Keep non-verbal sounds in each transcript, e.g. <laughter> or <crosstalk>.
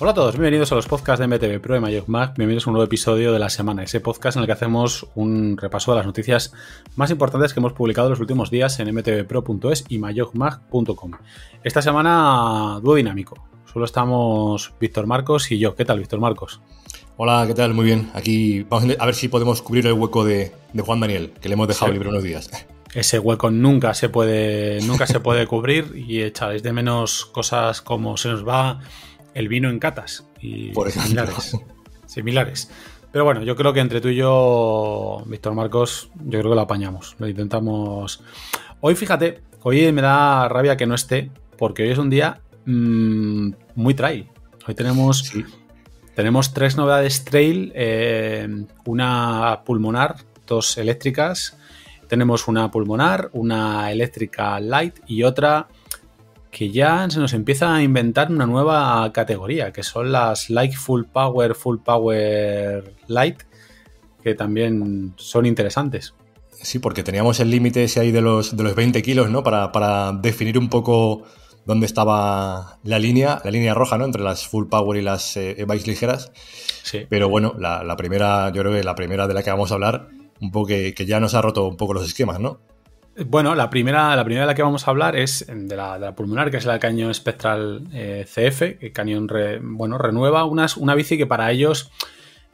Hola a todos, bienvenidos a los podcasts de MTV Pro y Magic Bienvenidos a un nuevo episodio de la semana, ese podcast en el que hacemos un repaso de las noticias más importantes que hemos publicado en los últimos días en mtvpro.es y Mayokmag.com. Esta semana, dúo dinámico. Solo estamos Víctor Marcos y yo. ¿Qué tal, Víctor Marcos? Hola, ¿qué tal? Muy bien. Aquí vamos a ver si podemos cubrir el hueco de, Juan Daniel, que le hemos dejado libre unos días ese hueco nunca se puede nunca se puede cubrir y echaréis de menos cosas como se nos va el vino en catas y Por similares. similares. Pero bueno, yo creo que entre tú y yo, Víctor Marcos, yo creo que lo apañamos. Lo intentamos. Hoy, fíjate, hoy me da rabia que no esté, porque hoy es un día mm, muy trail. Hoy tenemos, tenemos tres novedades trail: eh, una pulmonar, dos eléctricas. Tenemos una pulmonar, una eléctrica light y otra que ya se nos empieza a inventar una nueva categoría, que son las Light, Full Power, Full Power Light, que también son interesantes. Sí, porque teníamos el límite ese ahí de los, de los 20 kilos, ¿no? Para, definir un poco dónde estaba la línea, la línea roja, ¿no? Entre las Full Power y las bikes eh, ligeras. Sí. Pero bueno, la, primera, yo creo que la primera de la que vamos a hablar, un poco que ya nos ha roto un poco los esquemas, ¿no? Bueno, la primera, la primera de la que vamos a hablar es de la, pulmonar, que es la cañón Spectral eh, CF, que cañón bueno, renueva unas, una bici que para ellos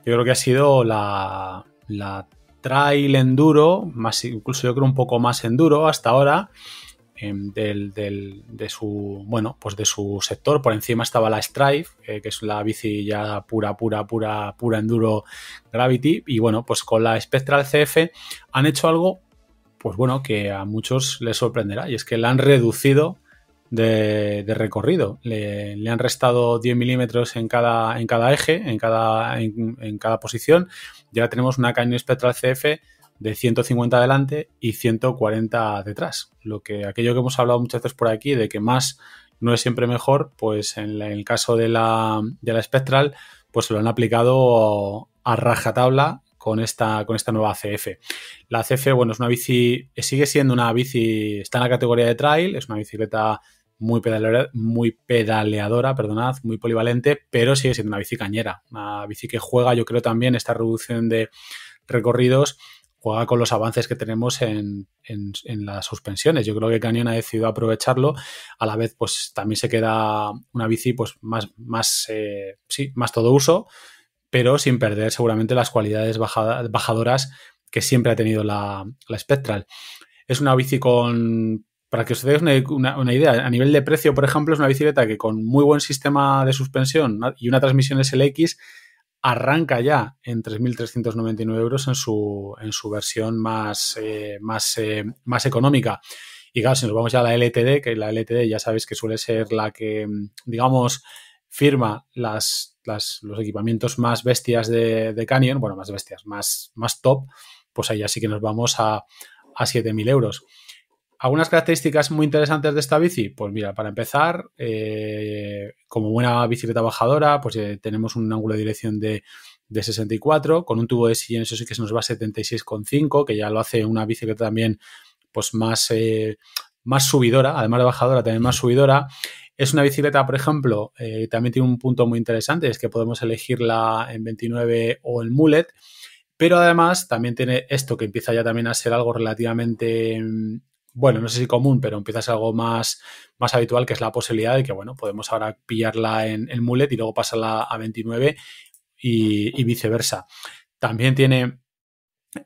yo creo que ha sido la, la trail enduro, más incluso yo creo un poco más enduro hasta ahora. Eh, del, de su bueno pues de su sector por encima estaba la Strive eh, que es la bici ya pura pura pura pura enduro gravity y bueno pues con la Spectral CF han hecho algo pues bueno, que a muchos les sorprenderá. Y es que la han reducido de, recorrido. Le, han restado 10 milímetros en cada, en cada eje, en cada, en, cada posición. Ya tenemos una caña espectral CF de 150 adelante y 140 detrás. Lo que aquello que hemos hablado muchas veces por aquí de que más no es siempre mejor, pues en, el caso de la, de la espectral, pues se lo han aplicado a rajatabla con esta, con esta nueva CF. La CF, bueno, es una bici, sigue siendo una bici, está en la categoría de trail, es una bicicleta muy pedaleadora, muy pedaleadora, perdonad, muy polivalente, pero sigue siendo una bici cañera, una bici que juega, yo creo también, esta reducción de recorridos, juega con los avances que tenemos en, las suspensiones. Yo creo que Canyon ha decidido aprovecharlo, a la vez pues también se queda una bici pues más, más, eh, sí, más todo uso, pero sin perder seguramente las cualidades bajadoras que siempre ha tenido la, la, Spectral. Es una bici con, para que os deis una, idea, a nivel de precio, por ejemplo, es una bicicleta que con muy buen sistema de suspensión y una transmisión SLX arranca ya en 3.399 euros en su, en su versión más, eh, más, eh, más económica. Y claro, si nos vamos ya a la LTD, que la LTD ya sabéis que suele ser la que, digamos, firma las, los equipamientos más bestias de, Canyon, bueno, más bestias, más, más top, pues ahí sí que nos vamos a, a 7.000 euros. ¿Algunas características muy interesantes de esta bici? Pues mira, para empezar, eh, como buena bicicleta bajadora, pues eh, tenemos un ángulo de dirección de, de 64, con un tubo de sillín eso sí que se nos va a 76,5, que ya lo hace una bicicleta también pues más, eh, más subidora, además de bajadora, también más subidora. Es una bicicleta, por ejemplo, eh, también tiene un punto muy interesante, es que podemos elegirla en 29 o en mullet, pero además también tiene esto que empieza ya también a ser algo relativamente, mm, bueno, no sé si común, pero empieza a ser algo más, más habitual, que es la posibilidad de que, bueno, podemos ahora pillarla en, el mullet y luego pasarla a 29 y, viceversa. También tiene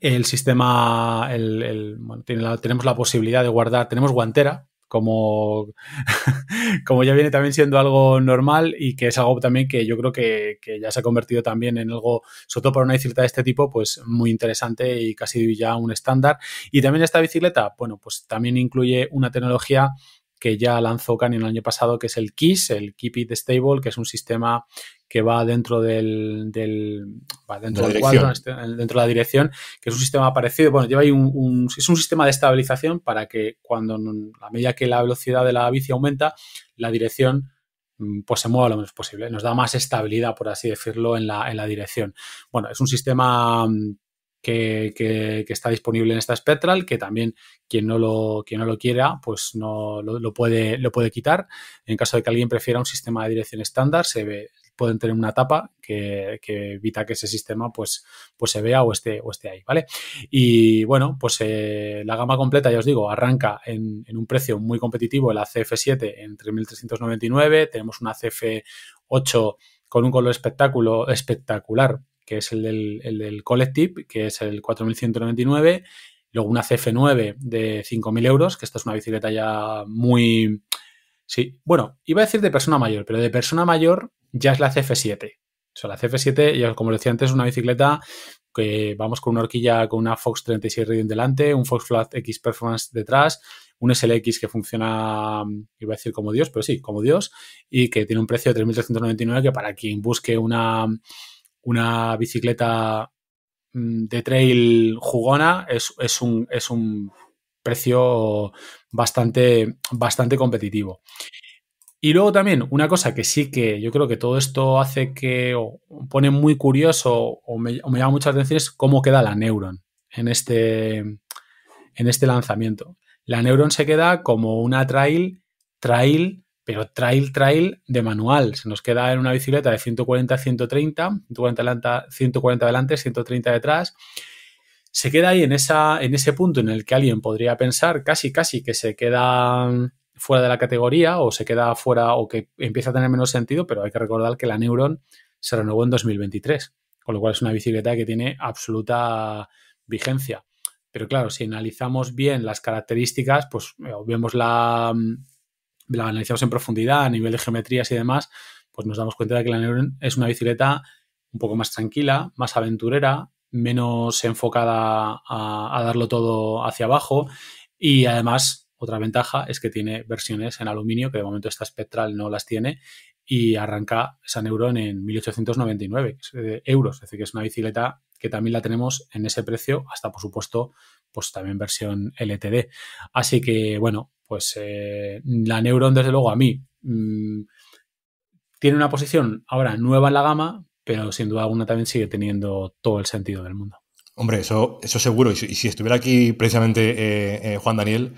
el sistema, el, tenemos la posibilidad de guardar, tenemos guantera, como, <laughs> como ya viene también siendo algo normal y que es algo también que yo creo que, que, ya se ha convertido también en algo, sobre todo para una bicicleta de este tipo, pues muy interesante y casi ya un estándar. Y también esta bicicleta, bueno, pues también incluye una tecnología que ya lanzó Canyon el año pasado, que es el KISS, el Keep It Stable, que es un sistema que va dentro del, va dentro del cuadro, este, dentro de la dirección, que es un sistema parecido. Bueno, lleva un, es un sistema de estabilización para que cuando a medida que la velocidad de la bici aumenta, la dirección mm, pues se mueva lo menos posible. Nos da más estabilidad, por así decirlo, en la, en la dirección. Bueno, es un sistema mm, que, está disponible en esta Spectral, que también quien no lo, no lo quiera, pues no lo, puede, lo puede quitar. En caso de que alguien prefiera un sistema de dirección estándar, se pueden tener una tapa que, evita que ese sistema pues, pues se vea o esté, ahí, ¿vale? Y bueno, pues eh, la gama completa, ya os digo, arranca en, un precio muy competitivo, la CF7 en 3.399, tenemos una CF8 con un color espectáculo, espectacular que es el del, el Collective, que es el 4199, luego una CF9 de 5.000 euros, que esta es una bicicleta ya muy... Sí, bueno, iba a decir de persona mayor, pero de persona mayor ya es la CF7. O sea, la CF7, ya como decía antes, es una bicicleta que vamos con una horquilla con una Fox 36 en delante, un Fox Flat X Performance detrás, un SLX que funciona, iba a decir como Dios, pero sí, como Dios, y que tiene un precio de 3.399 que para quien busque una una bicicleta mm, de trail jugona es, un, es un precio bastante, bastante competitivo. Y luego también una cosa que sí que yo creo que todo esto hace que pone muy curioso o me, me llama mucha atención es cómo queda la Neuron en este, en este lanzamiento. La Neuron se queda como una trail, trail pero trail, trail de manual. Se nos queda en una bicicleta de 140 130, 140 adelante, 140 adelante 130 detrás. Se queda ahí en, esa, en ese punto en el que alguien podría pensar casi, casi que se queda fuera de la categoría o se queda fuera o que empieza a tener menos sentido, pero hay que recordar que la Neuron se renovó en 2023, con lo cual es una bicicleta que tiene absoluta vigencia. Pero claro, si analizamos bien las características, pues eh, vemos la, la analizamos en profundidad a nivel de geometrías y demás, pues nos damos cuenta de que la Neuron es una bicicleta un poco más tranquila, más aventurera, menos enfocada a, darlo todo hacia abajo y además otra ventaja es que tiene versiones en aluminio, que de momento esta Spectral no las tiene, y arranca esa Neuron en 1899 eh, euros. Es decir, que es una bicicleta que también la tenemos en ese precio, hasta por supuesto pues también versión LTD. Así que, bueno, pues eh, la Neuron, desde luego, a mí mm, tiene una posición ahora nueva en la gama, pero sin duda alguna también sigue teniendo todo el sentido del mundo. Hombre, eso, eso seguro. Y si, estuviera aquí precisamente eh, eh, Juan Daniel,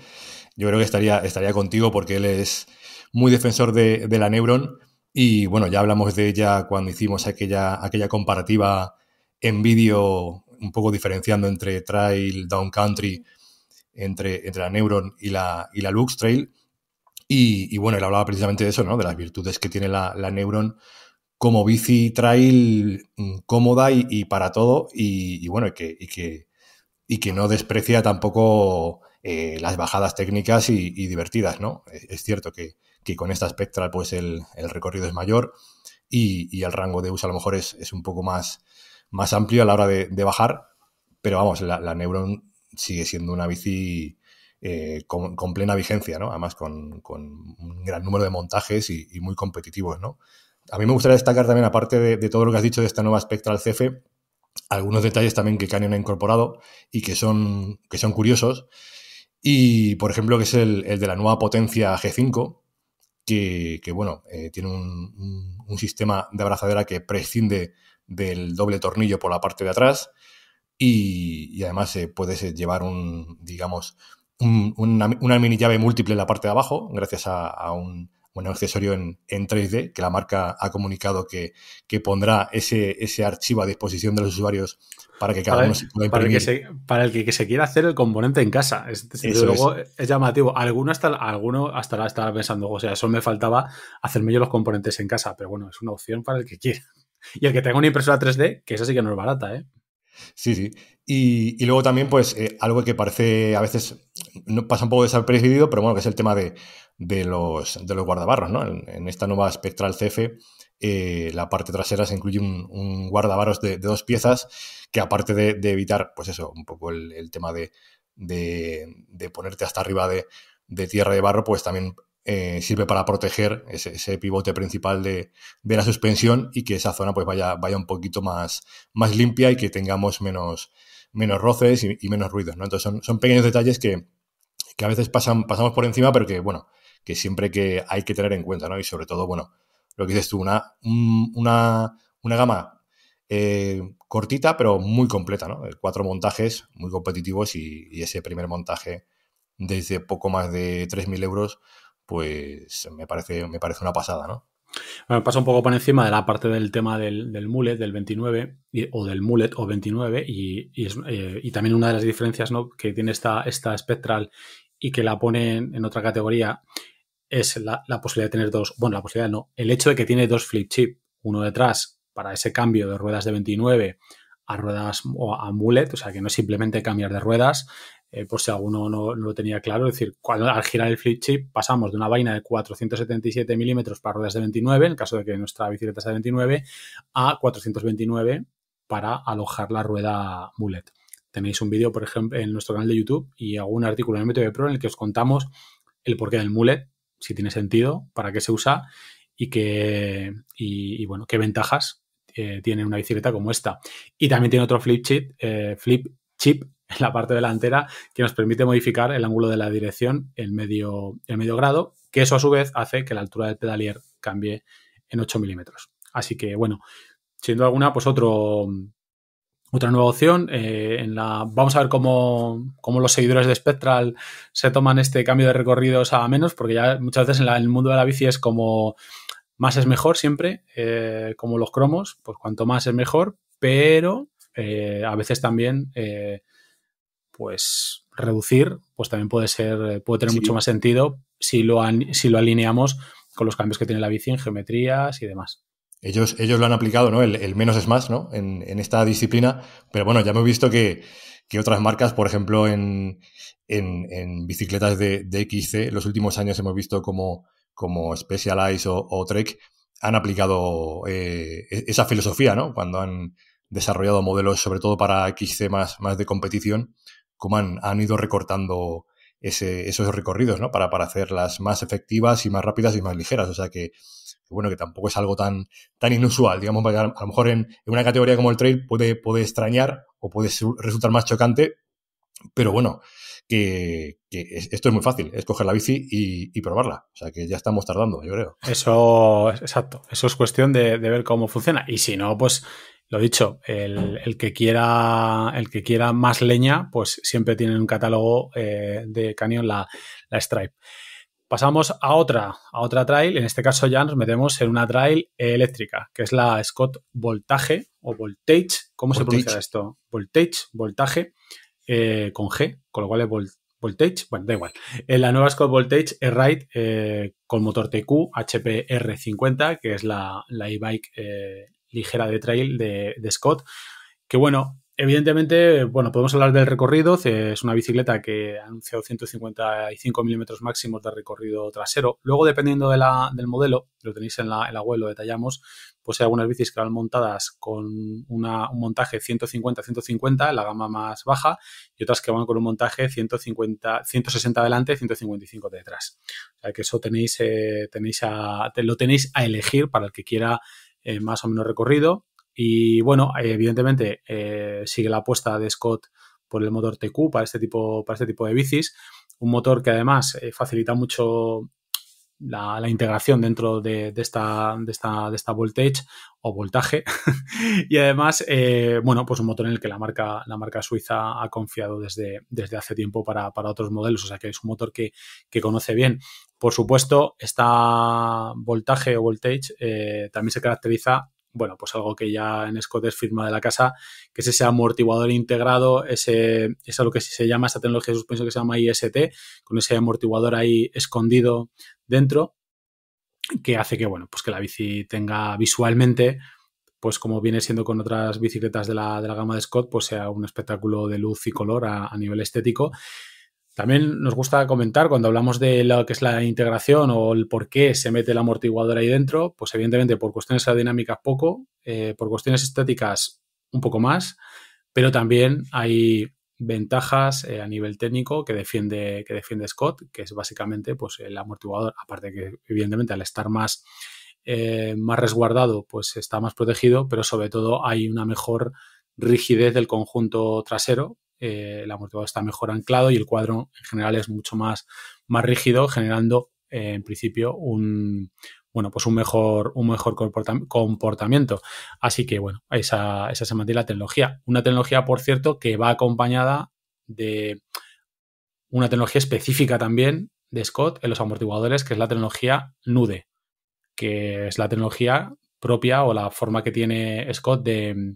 yo creo que estaría, estaría contigo porque él es muy defensor de, la Neuron. Y bueno, ya hablamos de ella cuando hicimos aquella, aquella comparativa en vídeo un poco diferenciando entre trail, down country, entre, entre la Neuron y la, y la Lux Trail. Y, bueno, él hablaba precisamente de eso, ¿no? De las virtudes que tiene la, Neuron como bici trail mm, cómoda y, para todo. Y, bueno, y que, y que no desprecia tampoco eh, las bajadas técnicas y, divertidas, ¿no? E, es cierto que, con esta espectra pues el, el recorrido es mayor y, el rango de uso a lo mejor es un poco más más amplio a la hora de, bajar, pero vamos, la, Neuron sigue siendo una bici eh, con, plena vigencia, ¿no? Además, con, un gran número de montajes y, muy competitivos, ¿no? A mí me gustaría destacar también, aparte de, todo lo que has dicho de esta nueva Spectral CF, algunos detalles también que Canyon ha incorporado y que son, que son curiosos. Y, por ejemplo, que es el, de la nueva potencia G5, que, bueno, eh, tiene un, sistema de abrazadera que prescinde del doble tornillo por la parte de atrás y, además se eh, puede eh, llevar un, digamos, una, mini llave múltiple en la parte de abajo gracias a, un, accesorio en, 3D que la marca ha comunicado que, pondrá ese, ese archivo a disposición de los usuarios para que cada uno se pueda imprimir. Para el, que se, para el que, se quiera hacer el componente en casa. Es, luego es. llamativo. Alguno hasta alguno hasta estaba pensando, o sea, eso me faltaba hacerme yo los componentes en casa, pero bueno, es una opción para el que quiera. Y el que tenga una impresora 3D, que esa sí que no es barata, ¿eh? Sí, sí. Y, luego también, pues, eh, algo que parece a veces no, pasa un poco desapercibido, pero bueno, que es el tema de, los, de los guardabarros, ¿no? En, esta nueva Spectral CF, eh, la parte trasera se incluye un, guardabarros de, dos piezas, que aparte de, evitar, pues eso, un poco el, el tema de, ponerte hasta arriba de, tierra de barro, pues también eh, sirve para proteger ese, pivote principal de, la suspensión y que esa zona pues vaya, vaya un poquito más, más limpia y que tengamos menos, menos roces y, menos ruidos. Entonces son, pequeños detalles que, a veces pasan, pasamos por encima, pero que bueno, que siempre que hay que tener en cuenta, Y sobre todo, bueno, lo que dices tú, una, una, gama eh, cortita, pero muy completa, ¿no? Eh, cuatro montajes muy competitivos y, y ese primer montaje desde poco más de 3.000 euros pues me parece, me parece una pasada, ¿no? Bueno, pasa un poco por encima de la parte del tema del, del del 29, o del mulet o 29, y, eh, y, también una de las diferencias que tiene esta, esta espectral y que la pone en otra categoría es la, posibilidad de tener dos, bueno, la posibilidad no, el hecho de que tiene dos flip chip, uno detrás para ese cambio de ruedas de 29 a ruedas o a mulet o sea que no es simplemente cambiar de ruedas, eh, por si alguno no, lo tenía claro, es decir, cuando, al girar el flip chip pasamos de una vaina de 477 milímetros para ruedas de 29, en el caso de que nuestra bicicleta sea de 29, a 429 para alojar la rueda mullet. Tenéis un vídeo, por ejemplo, en nuestro canal de YouTube y algún artículo en de Pro en el que os contamos el porqué del mullet, si tiene sentido, para qué se usa y qué, y, bueno, qué ventajas eh, tiene una bicicleta como esta. Y también tiene otro flip chip, eh, flip chip en <laughs> la parte delantera que nos permite modificar el ángulo de la dirección en medio, medio grado, que eso a su vez hace que la altura del pedalier cambie en 8 milímetros. Así que bueno, siendo alguna, pues otro, otra nueva opción. Eh, en la, vamos a ver cómo, cómo, los seguidores de Spectral se toman este cambio de recorridos a menos, porque ya muchas veces en, el mundo de la bici es como más es mejor siempre, eh, como los cromos, pues cuanto más es mejor, pero eh, a veces también pues reducir, pues también puede ser, eh, puede tener mucho más sentido si lo, si lo alineamos con los cambios que tiene la bici en geometrías y demás. Ellos, ellos lo han aplicado, ¿no? El, menos es más, ¿no? En, esta disciplina. Pero bueno, ya hemos visto que, otras marcas, por ejemplo, en, bicicletas de, de, XC, los últimos años hemos visto como, como Specialized o, Trek han aplicado eh, e-, esa filosofía, ¿no? Cuando han desarrollado modelos, sobre todo para XC más de competición, cómo han, han ido recortando esos recorridos, ¿no? Para, para hacerlas más efectivas y más rápidas y más ligeras. O sea que, bueno, que tampoco es algo tan, tan inusual, digamos, a, lo mejor en, una categoría como el trail puede, puede extrañar o puede resultar más chocante, pero bueno, que, esto es muy fácil, es coger la bici y, probarla. O sea que ya estamos tardando, yo creo. Eso, exacto, eso es cuestión de, de ver cómo funciona. Y si no, pues lo dicho, el, que quiera, el que quiera más leña, pues siempre tiene un catálogo eh, de Canyon la, Stripe. Pasamos a otra, a otra trail. En este caso ya nos metemos en una trail eléctrica, que es la Scott Voltage o Voltage. ¿Cómo se pronuncia esto? Voltage, voltaje eh, con G, con lo cual es Voltage. Bueno, da igual. En eh, la nueva Scott Voltage E-Ride con motor TQ HPR50, que es la, la e-bike ligera de trail de, Scott. Que bueno, Evidentemente, bueno, podemos hablar del recorrido. Es una bicicleta que ha anunciado 155 milímetros máximos de recorrido trasero. Luego, dependiendo de del modelo, lo tenéis en la, en web, lo detallamos, pues hay algunas bicis que van montadas con un montaje 150-150, la gama más baja, y otras que van con un montaje 150, 160 delante, 155 detrás. O sea que eso tenéis, eh, tenéis a, lo tenéis a elegir para el que quiera eh, más o menos recorrido. Y bueno, evidentemente eh, sigue la apuesta de Scott por el motor TQ para este tipo, para este tipo de bicis. Un motor que además eh, facilita mucho la, integración dentro de, esta, de, esta, de esta voltage o voltaje. <laughs> y además, bueno, pues un motor en el que la marca, la marca suiza ha confiado desde, desde hace tiempo para, otros modelos. O sea que es un motor que, que conoce bien. Por supuesto, esta voltaje o voltage eh, también se caracteriza, bueno, pues algo que ya en Scott es firma de la casa, que es ese amortiguador integrado, ese, es lo que se llama, esta tecnología de suspensión que se llama IST, con ese amortiguador ahí escondido dentro, que hace que, bueno, pues que la bici tenga visualmente pues como viene siendo con otras bicicletas de la, de la, gama de Scott, pues sea un espectáculo de luz y color a nivel estético. También nos gusta comentar cuando hablamos de lo que es la integración o el por qué se mete el amortiguador ahí dentro, pues evidentemente por cuestiones aerodinámicas poco, eh, por cuestiones estéticas un poco más, pero también hay ventajas eh, a nivel técnico que defiende, que defiende Scott, que es básicamente pues, el amortiguador, aparte que evidentemente al estar más, eh, más resguardado, pues está más protegido, pero sobre todo hay una mejor rigidez del conjunto trasero eh, el amortiguador está mejor anclado y el cuadro en general es mucho más, más rígido, generando eh, en principio un, bueno, pues un mejor, un mejor comportamiento. Así que, bueno, esa, esa se mantiene la tecnología. Una tecnología, por cierto, que va acompañada de una tecnología específica también de Scott en los amortiguadores, que es la tecnología NUDE, que es la tecnología propia o la forma que tiene Scott de,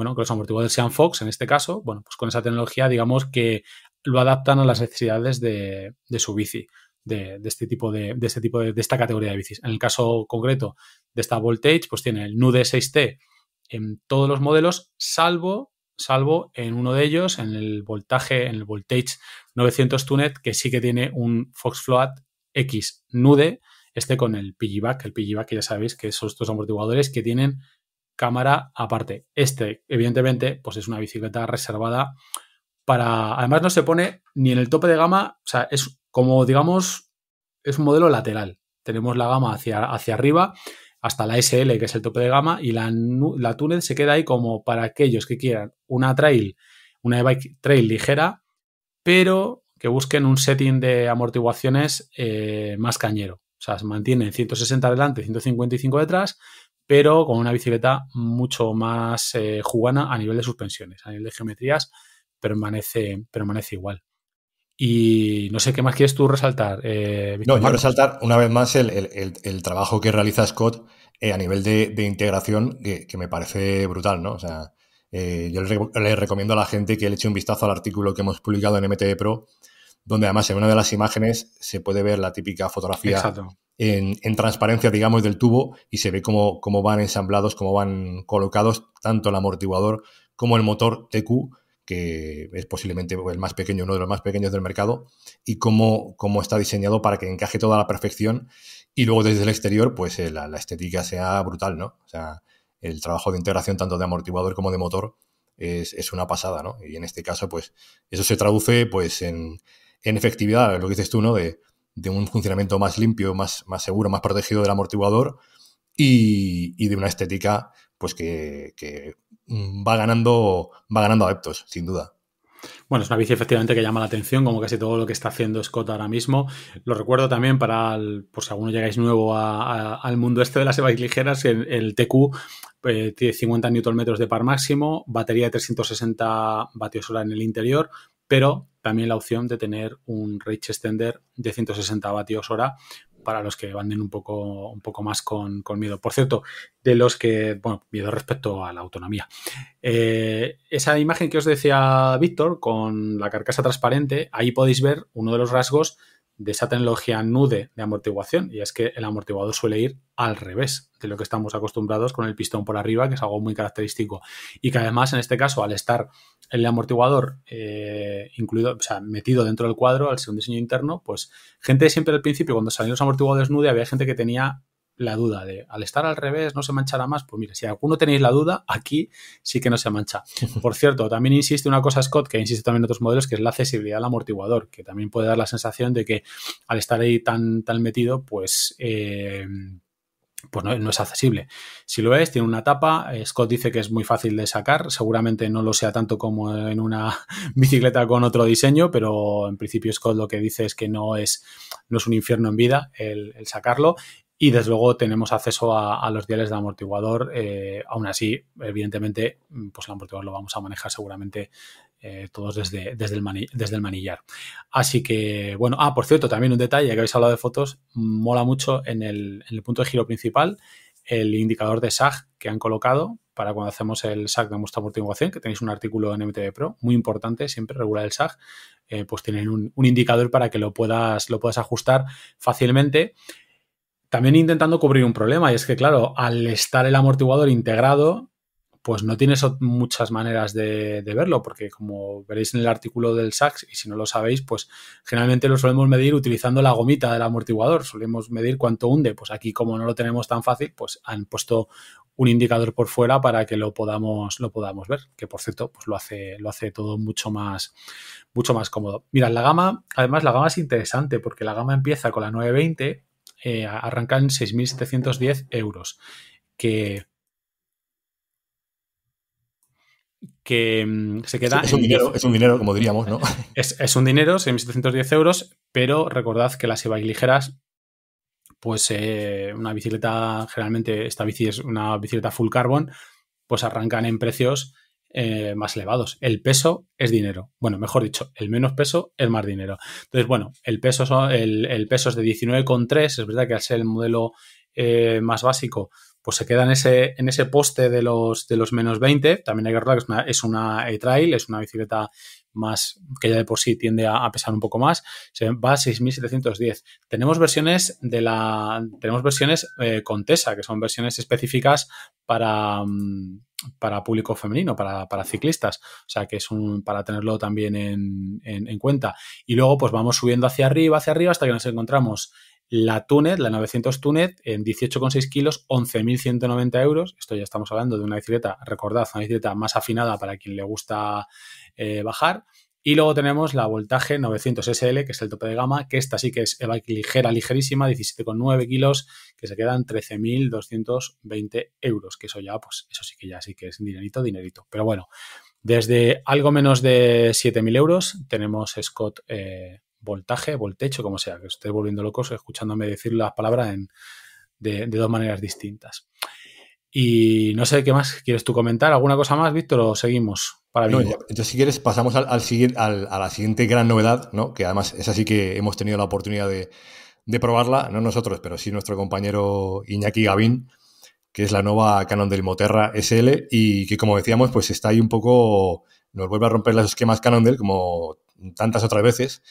bueno, que los amortiguadores sean Fox en este caso, bueno, pues con esa tecnología digamos que lo adaptan a las necesidades de, de su bici, de, este tipo, de, de este tipo de, esta categoría de bicis. En el caso concreto de esta Voltage, pues tiene el Nude 6T en todos los modelos, salvo, salvo en uno de ellos, en el voltaje, en el Voltage 900 Tunet, que sí que tiene un Fox Float X Nude, este con el piggyback, el piggyback que ya sabéis que son estos amortiguadores que tienen cámara aparte. Este, evidentemente, pues es una bicicleta reservada para... Además no se pone ni en el tope de gama, o sea, es como digamos, es un modelo lateral. Tenemos la gama hacia, hacia arriba hasta la SL, que es el tope de gama, y la, la se queda ahí como para aquellos que quieran una trail, una bike trail ligera, pero que busquen un setting de amortiguaciones eh, más cañero. O sea, se mantiene 160 adelante, 155 detrás, pero con una bicicleta mucho más eh, jugana a nivel de suspensiones, a nivel de geometrías, permanece, permanece igual. Y no sé qué más quieres tú resaltar. Eh, no, resaltar una vez más el, trabajo que realiza Scott eh, a nivel de, integración, que, me parece brutal, ¿no? O sea, yo le, le, recomiendo a la gente que le eche un vistazo al artículo que hemos publicado en MTE Pro, donde además en una de las imágenes se puede ver la típica fotografía Exacto en, transparencia, digamos, del tubo y se ve cómo, van ensamblados, cómo van colocados tanto el amortiguador como el motor TQ, que es posiblemente pues, el más pequeño, uno de los más pequeños del mercado, y cómo, está diseñado para que encaje toda la perfección y luego desde el exterior, pues eh, la, estética sea brutal, ¿no? O sea, el trabajo de integración tanto de amortiguador como de motor es, una pasada, ¿no? Y en este caso, pues eso se traduce pues en, en efectividad, lo que dices tú, ¿no? de un funcionamiento más limpio, más, más seguro, más protegido del amortiguador y, de una estética pues que, va ganando va ganando adeptos, sin duda. Bueno, es una bici efectivamente que llama la atención, como casi todo lo que está haciendo Scott ahora mismo. Lo recuerdo también para, por si alguno llegáis nuevo al mundo este de las e ligeras, el, el TQ eh, tiene 50 Nm de par máximo, batería de 360 vatios hora en el interior, pero también la opción de tener un reach extender de 160 vatios hora para los que venden un poco, un poco más con, miedo. Por cierto, de los que, bueno, miedo respecto a la autonomía. Eh, esa imagen que os decía Víctor con la carcasa transparente, ahí podéis ver uno de los rasgos de esa tecnología nude de amortiguación, y es que el amortiguador suele ir al revés de lo que estamos acostumbrados con el pistón por arriba, que es algo muy característico, y que además en este caso, al estar el amortiguador eh, incluido, o sea, metido dentro del cuadro, al ser un diseño interno, pues gente siempre al principio, cuando salían los amortiguadores nude, había gente que tenía la duda de al estar al revés no se manchará más. Pues mira, si alguno tenéis la duda, aquí sí que no se mancha. <laughs> Por cierto, también insiste una cosa Scott, que insiste también en otros modelos, que es la accesibilidad al amortiguador, que también puede dar la sensación de que al estar ahí tan, metido, pues... Eh, pues no, es accesible. Si lo es, tiene una tapa. Eh, Scott dice que es muy fácil de sacar. Seguramente no lo sea tanto como en una <laughs> bicicleta con otro diseño, pero en principio Scott lo que dice es que no es, no es un infierno en vida el sacarlo y desde luego tenemos acceso a, los diales de amortiguador. Eh, aún así, evidentemente, mm, pues el amortiguador lo vamos a manejar seguramente eh, todos desde, desde, el manillar. Así que, bueno, ah, por cierto, también un detalle, Ya que habéis hablado de fotos, mola mucho en el, punto de giro principal el indicador de SAG que han colocado para cuando hacemos el SAG de nuestra amortiguación, que tenéis un artículo en MTB Pro, muy importante, siempre regular el SAG, eh, pues tienen un, indicador para que lo puedas, lo puedas ajustar fácilmente. También intentando cubrir un problema, y es que, claro, al estar el amortiguador integrado, pues no tienes muchas maneras de, verlo, porque como veréis en el artículo del SAX, y si no lo sabéis, pues generalmente lo solemos medir utilizando la gomita del amortiguador, solemos medir cuánto hunde, pues aquí como no lo tenemos tan fácil, pues han puesto un indicador por fuera para que lo podamos, lo podamos ver, que por cierto, pues lo hace, lo hace todo mucho más, mucho más cómodo. Mirad, la gama, además la gama es interesante, porque la gama empieza con la 920, eh, arrancan 6.710 euros. Que, que mm, se queda... Es un, dinero, es un dinero, como diríamos, ¿no? <laughs> Es, un dinero, 6.710 euros, pero recordad que las e ligeras pues eh, una bicicleta, generalmente esta bici es una bicicleta full carbon, pues arrancan en precios eh, más elevados. El peso es dinero. Bueno, mejor dicho, el menos peso es más dinero. Entonces, bueno, el peso, el, es de 19,3. Es verdad que al ser el modelo eh, más básico, pues se queda en ese, en ese poste de los, de los menos 20. También hay que recordar que es una e-trail, es una bicicleta más que ya de por sí tiende a, pesar un poco más. Se va a 6.710. Tenemos versiones de la. Tenemos versiones eh, que son versiones específicas para. Mm, para público femenino, para, ciclistas. O sea, que es un, para tenerlo también en, cuenta. Y luego, pues vamos subiendo hacia arriba, hacia arriba, hasta que nos encontramos la Túnez la 900 Tunet, en 18,6 kilos, 11.190 euros. Esto ya estamos hablando de una bicicleta, recordad, una bicicleta más afinada para quien le gusta eh, bajar. Y luego tenemos la voltaje 900 SL, que es el tope de gama, que esta sí que es el ligera, ligerísima, 17,9 kilos, que se quedan 13.220 euros, que eso ya, pues eso sí que ya sí que es dinerito, dinerito. Pero bueno, desde algo menos de 7.000 euros tenemos Scott eh, voltaje, voltecho, como sea, que estoy volviendo locos escuchándome decir las palabras de, de dos maneras distintas. Y no sé qué más quieres tú comentar, alguna cosa más, Víctor, o seguimos entonces, si quieres, pasamos al, a la siguiente gran novedad, ¿no? que además es así que hemos tenido la oportunidad de, probarla, no nosotros, pero sí nuestro compañero Iñaki Gavín, que es la nueva Canon del Moterra SL y que, como decíamos, pues está ahí un poco, nos vuelve a romper los esquemas Canon del, como tantas otras veces,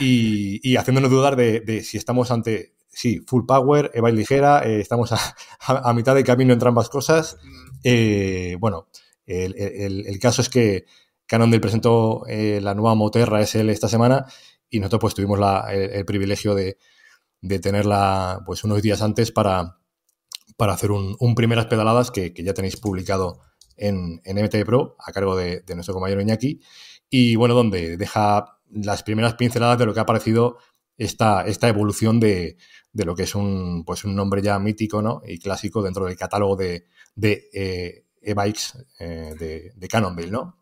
y, haciéndonos dudar de, si estamos ante, sí, full power, EVA eh, ligera, eh, estamos a, mitad de camino entre ambas cosas. Mm. Eh, bueno. El, caso es que canon del presentó eh, la nueva Moterra SL esta semana y nosotros pues, tuvimos el, privilegio de, de, tenerla pues unos días antes para, para hacer un, primeras pedaladas que, ya tenéis publicado en, en MT Pro a cargo de, nuestro compañero Iñaki y bueno, donde deja las primeras pinceladas de lo que ha parecido esta, esta evolución de, lo que es un, pues un nombre ya mítico ¿no? y clásico dentro del catálogo de, eh, e-bikes eh, de, Cannonville, ¿no?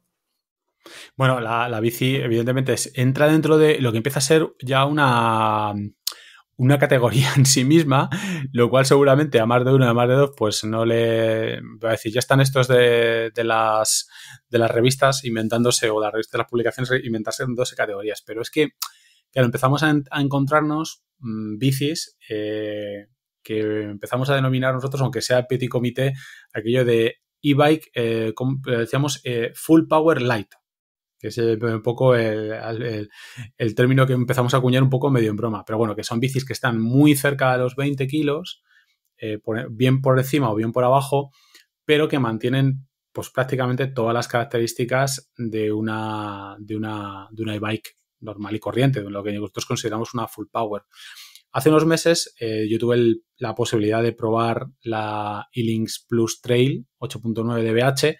Bueno, la, bici, evidentemente, entra dentro de lo que empieza a ser ya una, una categoría <laughs> en sí misma, lo cual seguramente a más de uno, a más de dos, pues no le va a decir, ya están estos de, las, de las revistas inventándose, o las revistas de las publicaciones inventarse en 12 categorías. Pero es que, empezamos a, encontrarnos mm, bicis eh, que empezamos a denominar nosotros, aunque sea petit comité, aquello de e-bike, eh, eh decíamos, eh, full power light, que es eh, un poco el, término que empezamos a acuñar un poco medio en broma, pero bueno, que son bicis que están muy cerca de los 20 kilos, bien por encima o bien por abajo, pero que mantienen pues prácticamente todas las características de una de una de una e-bike normal y corriente, de lo que nosotros consideramos una full power. Hace unos meses eh, yo tuve la posibilidad de probar la eLinks Plus Trail 8.9 de DBH,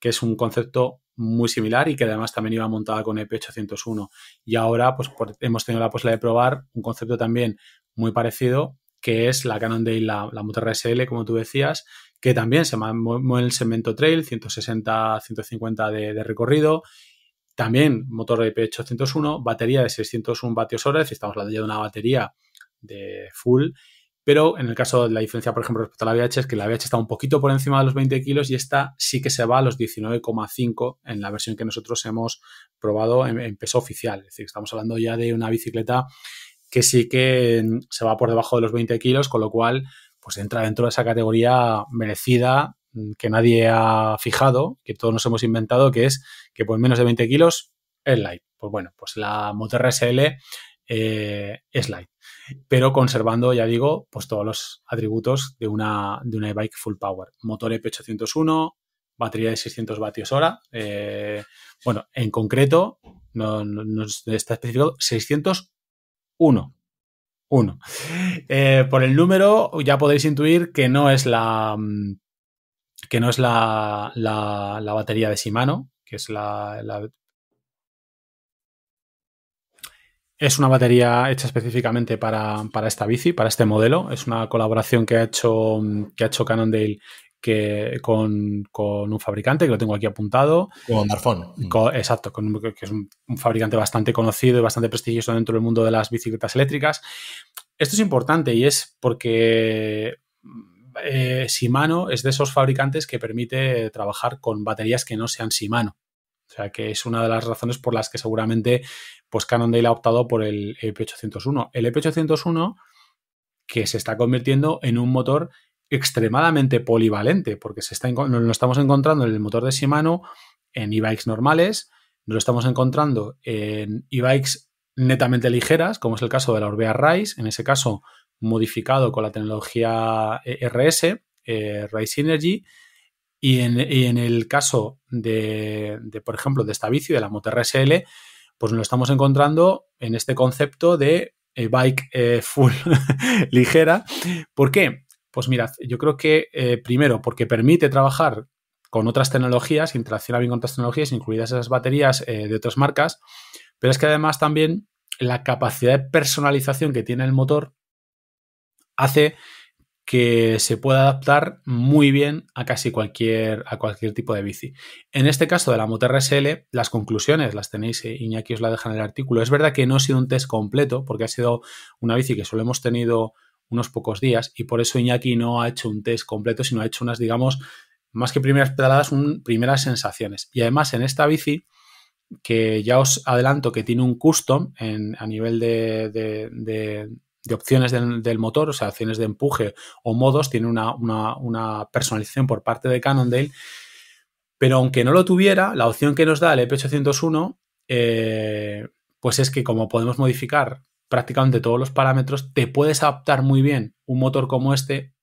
que es un concepto muy similar y que además también iba montada con EP801. Y ahora pues, hemos tenido la posibilidad de probar un concepto también muy parecido, que es la Canon la, la motor SL, como tú decías, que también se mueve en el segmento trail, 160-150 de, recorrido también motor de 801 e batería de 601 vatios hora, si estamos hablando ya de una batería de full. Pero en el caso de la diferencia, por ejemplo, respecto a la VH, es que la VH está un poquito por encima de los 20 kilos y esta sí que se va a los 19,5 en la versión que nosotros hemos probado en, peso oficial. Es decir, estamos hablando ya de una bicicleta que sí que mm, se va por debajo de los 20 kilos, con lo cual pues entra dentro de esa categoría merecida mm, que nadie ha fijado, que todos nos hemos inventado, que es que por menos de 20 kilos es light. Pues bueno, pues la Motor SL eh, slide, pero conservando, ya digo, pues todos los atributos de una, de una e-bike full power. Motor EP801, batería de 600 vatios hora. Eh, bueno, en concreto, no, está especificado 601. Eh, por el número ya podéis intuir que no es la mm, que no es la, la, batería de Shimano, que es la Es una batería hecha específicamente para, esta bici, para este modelo. Es una colaboración que ha hecho, que ha hecho Cannondale que, con, un fabricante, que lo tengo aquí apuntado. Con Marfón. exacto, que es un, fabricante bastante conocido y bastante prestigioso dentro del mundo de las bicicletas eléctricas. Esto es importante y es porque eh, Shimano es de esos fabricantes que permite trabajar con baterías que no sean Shimano. O sea, que es una de las razones por las que seguramente pues Cannondale ha optado por el EP801. El EP801 que se está convirtiendo en un motor extremadamente polivalente, porque se está, lo estamos encontrando en el motor de Shimano, en e-bikes normales, lo estamos encontrando en e-bikes netamente ligeras, como es el caso de la Orbea Rise, en ese caso modificado con la tecnología e RS, eh, Rise Energy, y en, el caso de, de, por ejemplo, de esta bici, de la Motor SL, pues nos lo estamos encontrando en este concepto de eh, bike eh, full <laughs> ligera. ¿Por qué? Pues mirad, yo creo que eh, primero porque permite trabajar con otras tecnologías, interacciona bien con otras tecnologías, incluidas esas baterías de otras marcas, pero es que además también la capacidad de personalización que tiene el motor hace que se puede adaptar muy bien a casi cualquier, a cualquier tipo de bici. En este caso de la Motor SL, las conclusiones las tenéis, eh, Iñaki os la deja en el artículo. Es verdad que no ha sido un test completo porque ha sido una bici que solo hemos tenido unos pocos días y por eso Iñaki no ha hecho un test completo, sino ha hecho unas, digamos, más que primeras pedaladas, primeras sensaciones. Y además en esta bici, que ya os adelanto que tiene un custom a nivel de de opciones del, motor, o sea, opciones de empuje o modos, tiene una, personalización por parte de Cannondale. Pero aunque no lo tuviera, la opción que nos da el EP801, eh, pues es que como podemos modificar prácticamente todos los parámetros, te puedes adaptar muy bien un motor como este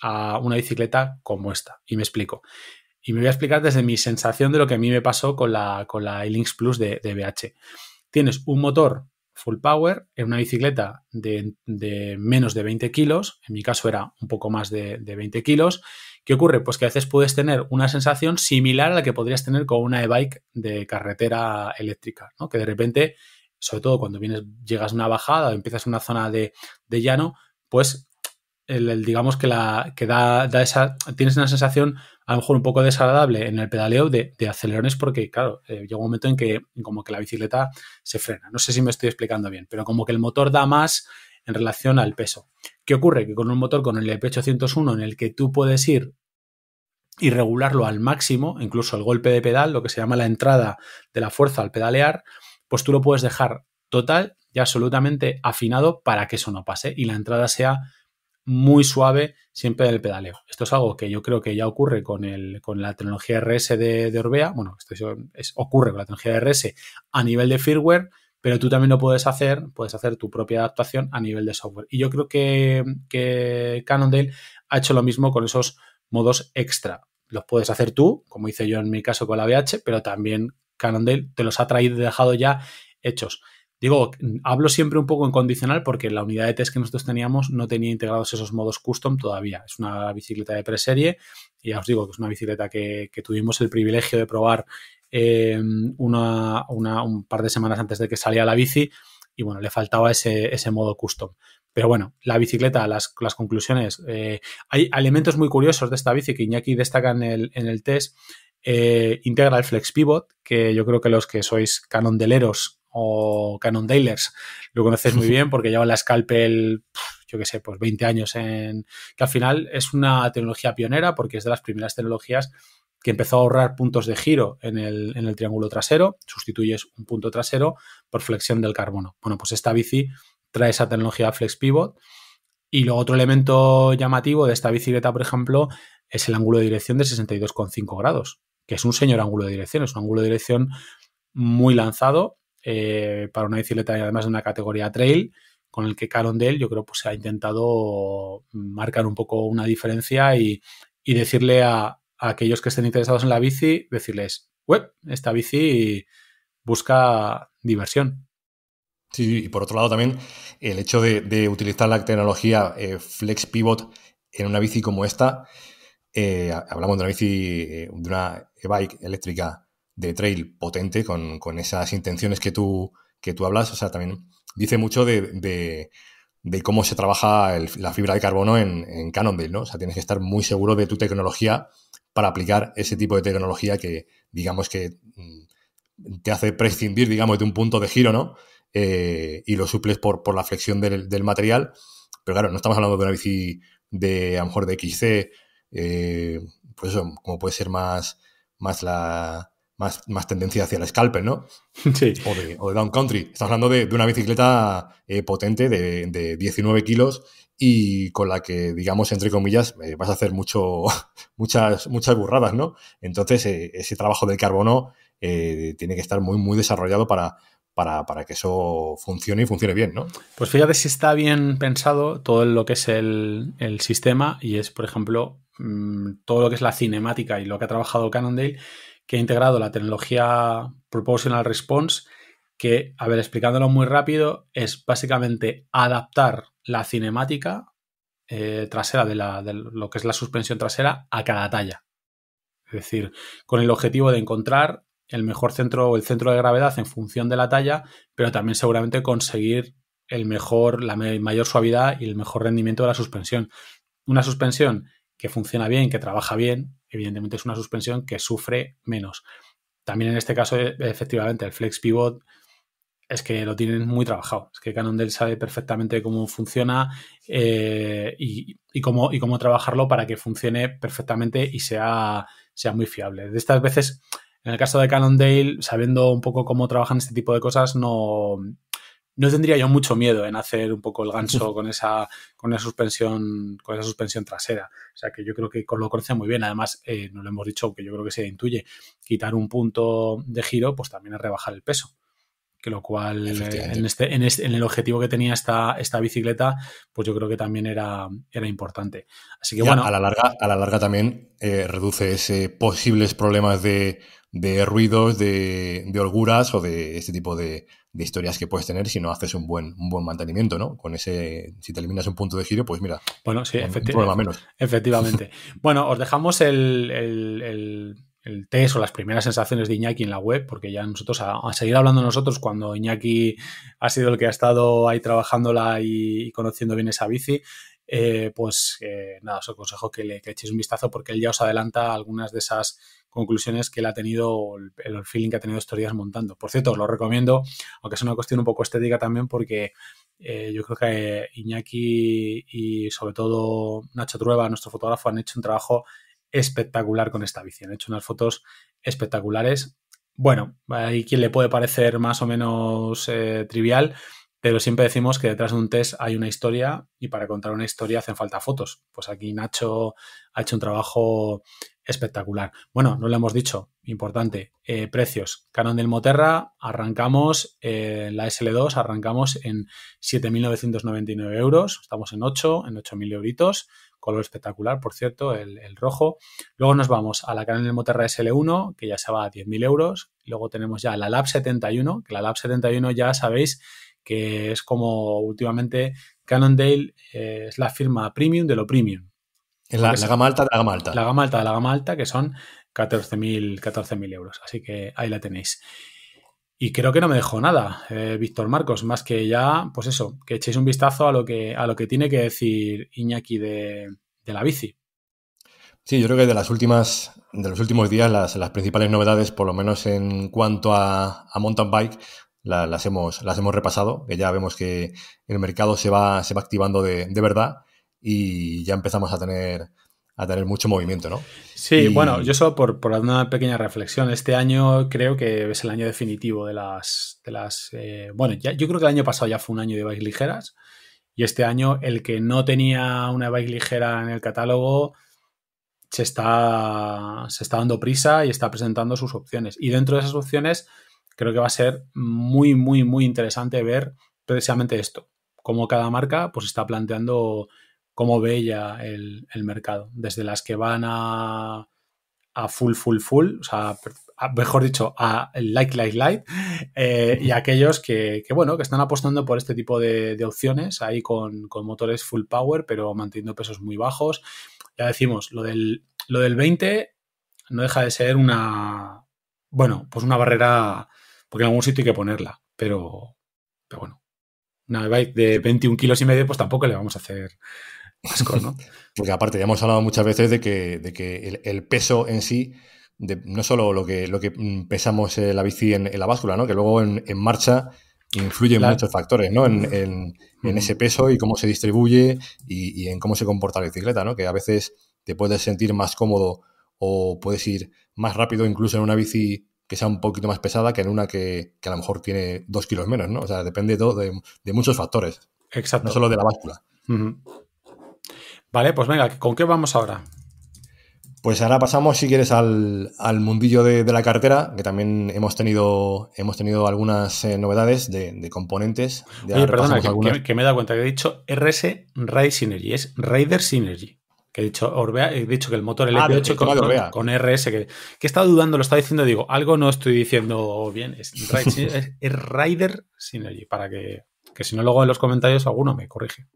a una bicicleta como esta. Y me explico. Y me voy a explicar desde mi sensación de lo que a mí me pasó con la, con la Plus de, de BH. Tienes un motor full power en una bicicleta de, menos de 20 kilos, en mi caso era un poco más de, 20 kilos. ¿Qué ocurre? Pues que a veces puedes tener una sensación similar a la que podrías tener con una e-bike de carretera eléctrica, ¿no? que de repente, sobre todo cuando vienes, llegas a una bajada o empiezas una zona de, de llano, pues el, digamos que la que da, esa tienes una sensación a lo mejor un poco desagradable en el pedaleo de, acelerones porque claro eh, llega un momento en que como que la bicicleta se frena no sé si me estoy explicando bien pero como que el motor da más en relación al peso qué ocurre que con un motor con el EP801 en el que tú puedes ir y regularlo al máximo incluso el golpe de pedal lo que se llama la entrada de la fuerza al pedalear pues tú lo puedes dejar total y absolutamente afinado para que eso no pase y la entrada sea muy suave siempre en el pedaleo. Esto es algo que yo creo que ya ocurre con, el, con la tecnología RS de, de Orbea. Bueno, esto es, ocurre con la tecnología RS a nivel de firmware, pero tú también lo puedes hacer, puedes hacer tu propia adaptación a nivel de software. Y yo creo que, que Cannondale ha hecho lo mismo con esos modos extra. Los puedes hacer tú, como hice yo en mi caso con la VH, pero también Cannondale te los ha traído dejado ya hechos. Digo, hablo siempre un poco en condicional porque la unidad de test que nosotros teníamos no tenía integrados esos modos custom todavía. Es una bicicleta de preserie y ya os digo que es una bicicleta que, tuvimos el privilegio de probar eh, un par de semanas antes de que salía la bici y bueno, le faltaba ese, modo custom. Pero bueno, la bicicleta, las, conclusiones. Eh, hay elementos muy curiosos de esta bici que Iñaki destaca en el, test. Eh, integra el flex pivot, que yo creo que los que sois canondeleros o Dailers, Lo conoces muy <laughs> bien porque lleva la Scalpel, yo qué sé, pues 20 años en... que al final es una tecnología pionera porque es de las primeras tecnologías que empezó a ahorrar puntos de giro en el, en el triángulo trasero, sustituyes un punto trasero por flexión del carbono. Bueno, pues esta bici trae esa tecnología Flex Pivot. Y lo otro elemento llamativo de esta bicicleta, por ejemplo, es el ángulo de dirección de 62,5 grados, que es un señor ángulo de dirección, es un ángulo de dirección muy lanzado eh, para una bicicleta y además de una categoría trail, con el que Carondell yo creo pues se ha intentado marcar un poco una diferencia y, decirle a, aquellos que estén interesados en la bici, decirles, web, esta bici busca diversión. Sí, y por otro lado también el hecho de, utilizar la tecnología eh, Flex Pivot en una bici como esta, eh, hablamos de una bici, de una e-bike eléctrica de trail potente con, esas intenciones que tú, que tú hablas. O sea, también dice mucho de, cómo se trabaja la fibra de carbono en, en, Cannondale, ¿no? O sea, tienes que estar muy seguro de tu tecnología para aplicar ese tipo de tecnología que, digamos que mm, te hace prescindir, digamos, de un punto de giro, ¿no? Eh, y lo suples por, por la flexión del, material. Pero claro, no estamos hablando de una bici de, a lo mejor, de XC, eh, pues eso, como puede ser más, más la, más, tendencia hacia el scalper, ¿no? <laughs> Sí. O de, down country. Estamos hablando de, una bicicleta eh, potente de, 19 kilos y con la que, digamos, entre comillas, eh, vas a hacer mucho, <laughs> muchas, muchas burradas, ¿no? Entonces, eh, ese trabajo del carbono tiene que estar muy, muy desarrollado para, para, que eso funcione y funcione bien, ¿no? Pues fíjate si está bien pensado todo lo que es el, sistema y es, por ejemplo, mm, todo lo que es la cinemática y lo que ha trabajado Cannondale que ha integrado la tecnología Proportional Response, que, a ver, explicándolo muy rápido, es básicamente adaptar la cinemática eh, trasera de, la, de lo que es la suspensión trasera a cada talla. Es decir, con el objetivo de encontrar el mejor centro o el centro de gravedad en función de la talla, pero también seguramente conseguir el mejor, la mayor suavidad y el mejor rendimiento de la suspensión. Una suspensión que funciona bien, que trabaja bien, evidentemente es una suspensión que sufre menos. También en este caso, e, efectivamente, el flex pivot es que lo tienen muy trabajado. Es que Cannondale sabe perfectamente cómo funciona eh, y, cómo, y cómo trabajarlo para que funcione perfectamente y sea, sea muy fiable. De estas veces, en el caso de Cannondale, sabiendo un poco cómo trabajan este tipo de cosas, no, no tendría yo mucho miedo en hacer un poco el gancho <laughs> con esa, con esa suspensión, con esa suspensión trasera. O sea que yo creo que lo conoce muy bien. Además, nos eh, no lo hemos dicho, que yo creo que se intuye. Quitar un punto de giro, pues también es rebajar el peso. Que lo cual, eh, en, este, en, este, en, el objetivo que tenía esta, esta bicicleta, pues yo creo que también era, era importante. Así que bueno. A la larga, a la larga también eh, reduce ese posibles problemas de, de ruidos, de holguras o de este tipo de de historias que puedes tener si no haces un buen, buen mantenimiento, ¿no? Con ese, si te eliminas un punto de giro, pues mira, bueno, sí, menos. Efectivamente. <laughs> bueno, os dejamos el, test o las primeras sensaciones de Iñaki en la web, porque ya nosotros, a, seguir hablando nosotros, cuando Iñaki ha sido el que ha estado ahí trabajándola y conociendo bien esa bici, eh, pues eh, nada, os aconsejo que le, echéis un vistazo porque él ya os adelanta algunas de esas conclusiones que él ha tenido, el, feeling que ha tenido estos días montando. Por cierto, os lo recomiendo, aunque es una cuestión un poco estética también, porque eh, yo creo que Iñaki y sobre todo Nacho Trueba, nuestro fotógrafo, han hecho un trabajo espectacular con esta bici. Han hecho unas fotos espectaculares. Bueno, hay quien le puede parecer más o menos trivial, pero siempre decimos que detrás de un test hay una historia y para contar una historia hacen falta fotos. Pues aquí Nacho ha hecho un trabajo espectacular. Bueno, no lo hemos dicho, importante, eh, precios. Canon del Moterra, arrancamos eh, la SL2, arrancamos en 7.999 euros, estamos en 8, en 8.000 euritos, color espectacular, por cierto, el, rojo. Luego nos vamos a la Canon del Moterra SL1, que ya se va a 10.000 euros. Luego tenemos ya la Lab 71, que la Lab 71 ya sabéis que es como últimamente Cannondale eh, es la firma premium de lo premium. Es la, gama alta de la gama alta. La gama alta de la gama alta, que son 14.000 14 euros. Así que ahí la tenéis. Y creo que no me dejó nada, eh, Víctor Marcos, más que ya, pues eso, que echéis un vistazo a lo que, a lo que tiene que decir Iñaki de, de la bici. Sí, yo creo que de las últimas, de los últimos días, las, las principales novedades, por lo menos en cuanto a, a mountain bike, las, hemos, las hemos repasado, que ya vemos que el mercado se va, se va activando de, verdad y ya empezamos a tener a tener mucho movimiento, ¿no? Sí, bueno, yo solo por, una pequeña reflexión. Este año creo que es el año definitivo de las. De las eh, bueno, ya, yo creo que el año pasado ya fue un año de bikes ligeras. Y este año, el que no tenía una bike ligera en el catálogo se está, se está dando prisa y está presentando sus opciones. Y dentro de esas opciones creo que va a ser muy, muy, muy interesante ver precisamente esto, cómo cada marca pues está planteando cómo ve ella el, mercado, desde las que van a, a full, full, full, o sea, mejor dicho, a like, light light eh, y aquellos que, bueno, que están apostando por este tipo de, opciones ahí con, motores full power, pero manteniendo pesos muy bajos. Ya decimos, lo del, lo del 20 no deja de ser una, bueno, pues una barrera porque en algún sitio hay que ponerla. Pero, bueno, una bike de 21 kilos y medio, pues tampoco le vamos a hacer asco, ¿no? <laughs> porque aparte, ya hemos hablado muchas veces de que, el, peso en sí de, no solo lo que, lo que mm, pesamos la bici en, la báscula, ¿no? que luego en, marcha influyen muchos factores ¿no? En, mm. ese peso y cómo se distribuye y, y, en cómo se comporta la bicicleta, ¿no? que a veces te puedes sentir más cómodo o puedes ir más rápido incluso en una bici que sea un poquito más pesada que en una que, a lo mejor tiene dos kilos menos, ¿no? O sea, depende de, muchos factores. Exacto. No solo de la báscula. Vale, pues venga, ¿con qué vamos ahora? Pues ahora pasamos, si quieres, al, mundillo de, la cartera, que también hemos tenido, hemos tenido algunas eh, novedades de, componentes. De Oye, perdona, que, me he dado cuenta que he dicho RS Ray Synergy, es Raider Synergy. Que he dicho, he dicho que el motor ah, el 8 con, RS, que, que he dudando, lo estaba diciendo, digo, algo no estoy diciendo bien. Es, <laughs> Rider Synergy, para que, si no luego en los comentarios alguno me corrige.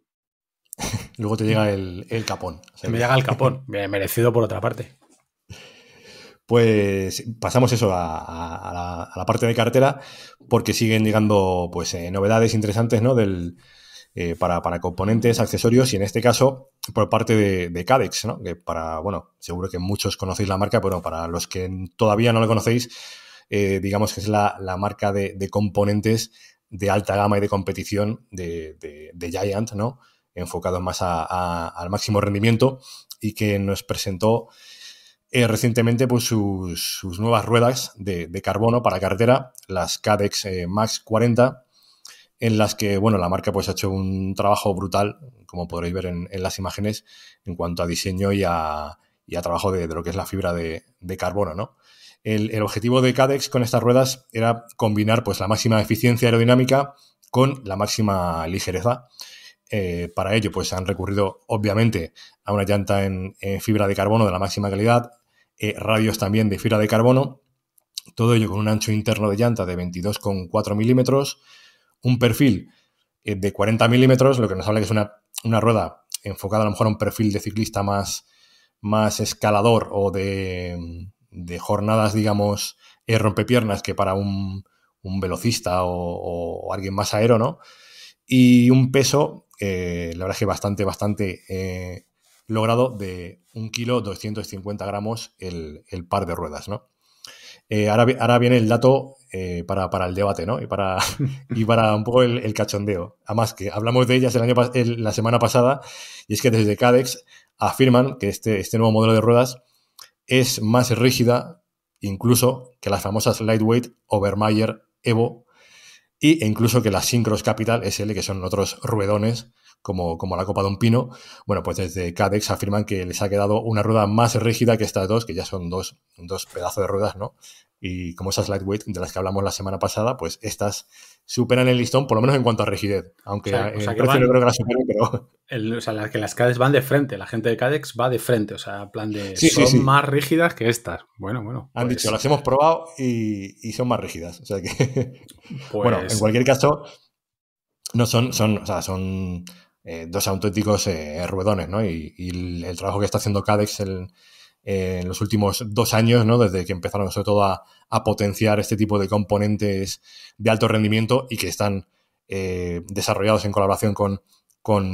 <laughs> luego te llega el, capón. <laughs> se me llega el capón, merecido por otra parte. Pues pasamos eso a, la, parte de cartera, porque siguen llegando pues, eh, novedades interesantes ¿no? del, eh, para, para, componentes, accesorios y en este caso por parte de, Cadex, ¿no? que para, bueno, seguro que muchos conocéis la marca, pero para los que todavía no la conocéis, eh, digamos que es la, marca de, componentes de alta gama y de competición de, de Giant, ¿no? Enfocado más a, al máximo rendimiento y que nos presentó eh, recientemente pues, sus, sus nuevas ruedas de, de, carbono para carretera, las Cadex Max 40 en las que, bueno, la marca pues ha hecho un trabajo brutal, como podréis ver en, las imágenes, en cuanto a diseño y a, trabajo de, lo que es la fibra de, carbono, El, objetivo de Cadex con estas ruedas era combinar pues la máxima eficiencia aerodinámica con la máxima ligereza. Eh, para ello, pues han recurrido, obviamente, a una llanta en, fibra de carbono de la máxima calidad, eh, radios también de fibra de carbono, todo ello con un ancho interno de llanta de 22,4 milímetros, un perfil eh, de 40 milímetros, lo que nos habla que es una, rueda enfocada a lo mejor a un perfil de ciclista más, más escalador o de, jornadas, digamos, eh, rompepiernas que para un, velocista o, alguien más aero, ¿no? Y un peso, eh, la verdad es que bastante, bastante logrado de un kilo 250 gramos el, par de ruedas, ¿no? ahora, ahora, viene el dato eh, para, el debate, ¿no? Y para, <laughs> y para un poco el, cachondeo. Además, que hablamos de ellas el la semana pasada, y es que desde CADEX afirman que este, este nuevo modelo de ruedas es más rígida incluso que las famosas Lightweight, Obermeyer, Evo, y, e incluso que las Synchros Capital SL, que son otros ruedones, como, como, la copa de un pino, bueno, pues desde Cadex afirman que les ha quedado una rueda más rígida que estas dos, que ya son dos, dos pedazos de ruedas, ¿no? Y como esas lightweight de las que hablamos la semana pasada, pues estas superan el listón, por lo menos en cuanto a rigidez. Aunque o no eh, creo que las superen, pero. <laughs> o sea, que las CADEX van de frente, la gente de CADEX va de frente, o sea, plan de. son más rígidas que estas. Bueno, bueno. Han pues dicho, las hemos probado y, son más rígidas. O sea que. <laughs> Bueno, en pues cualquier caso, no son. son son eh, dos auténticos eh, ruedones, ¿no? Y, el, trabajo que está haciendo CADEX, el en los últimos dos años, ¿no? Desde que empezaron sobre todo a, potenciar este tipo de componentes de alto rendimiento y que están eh, desarrollados en colaboración con,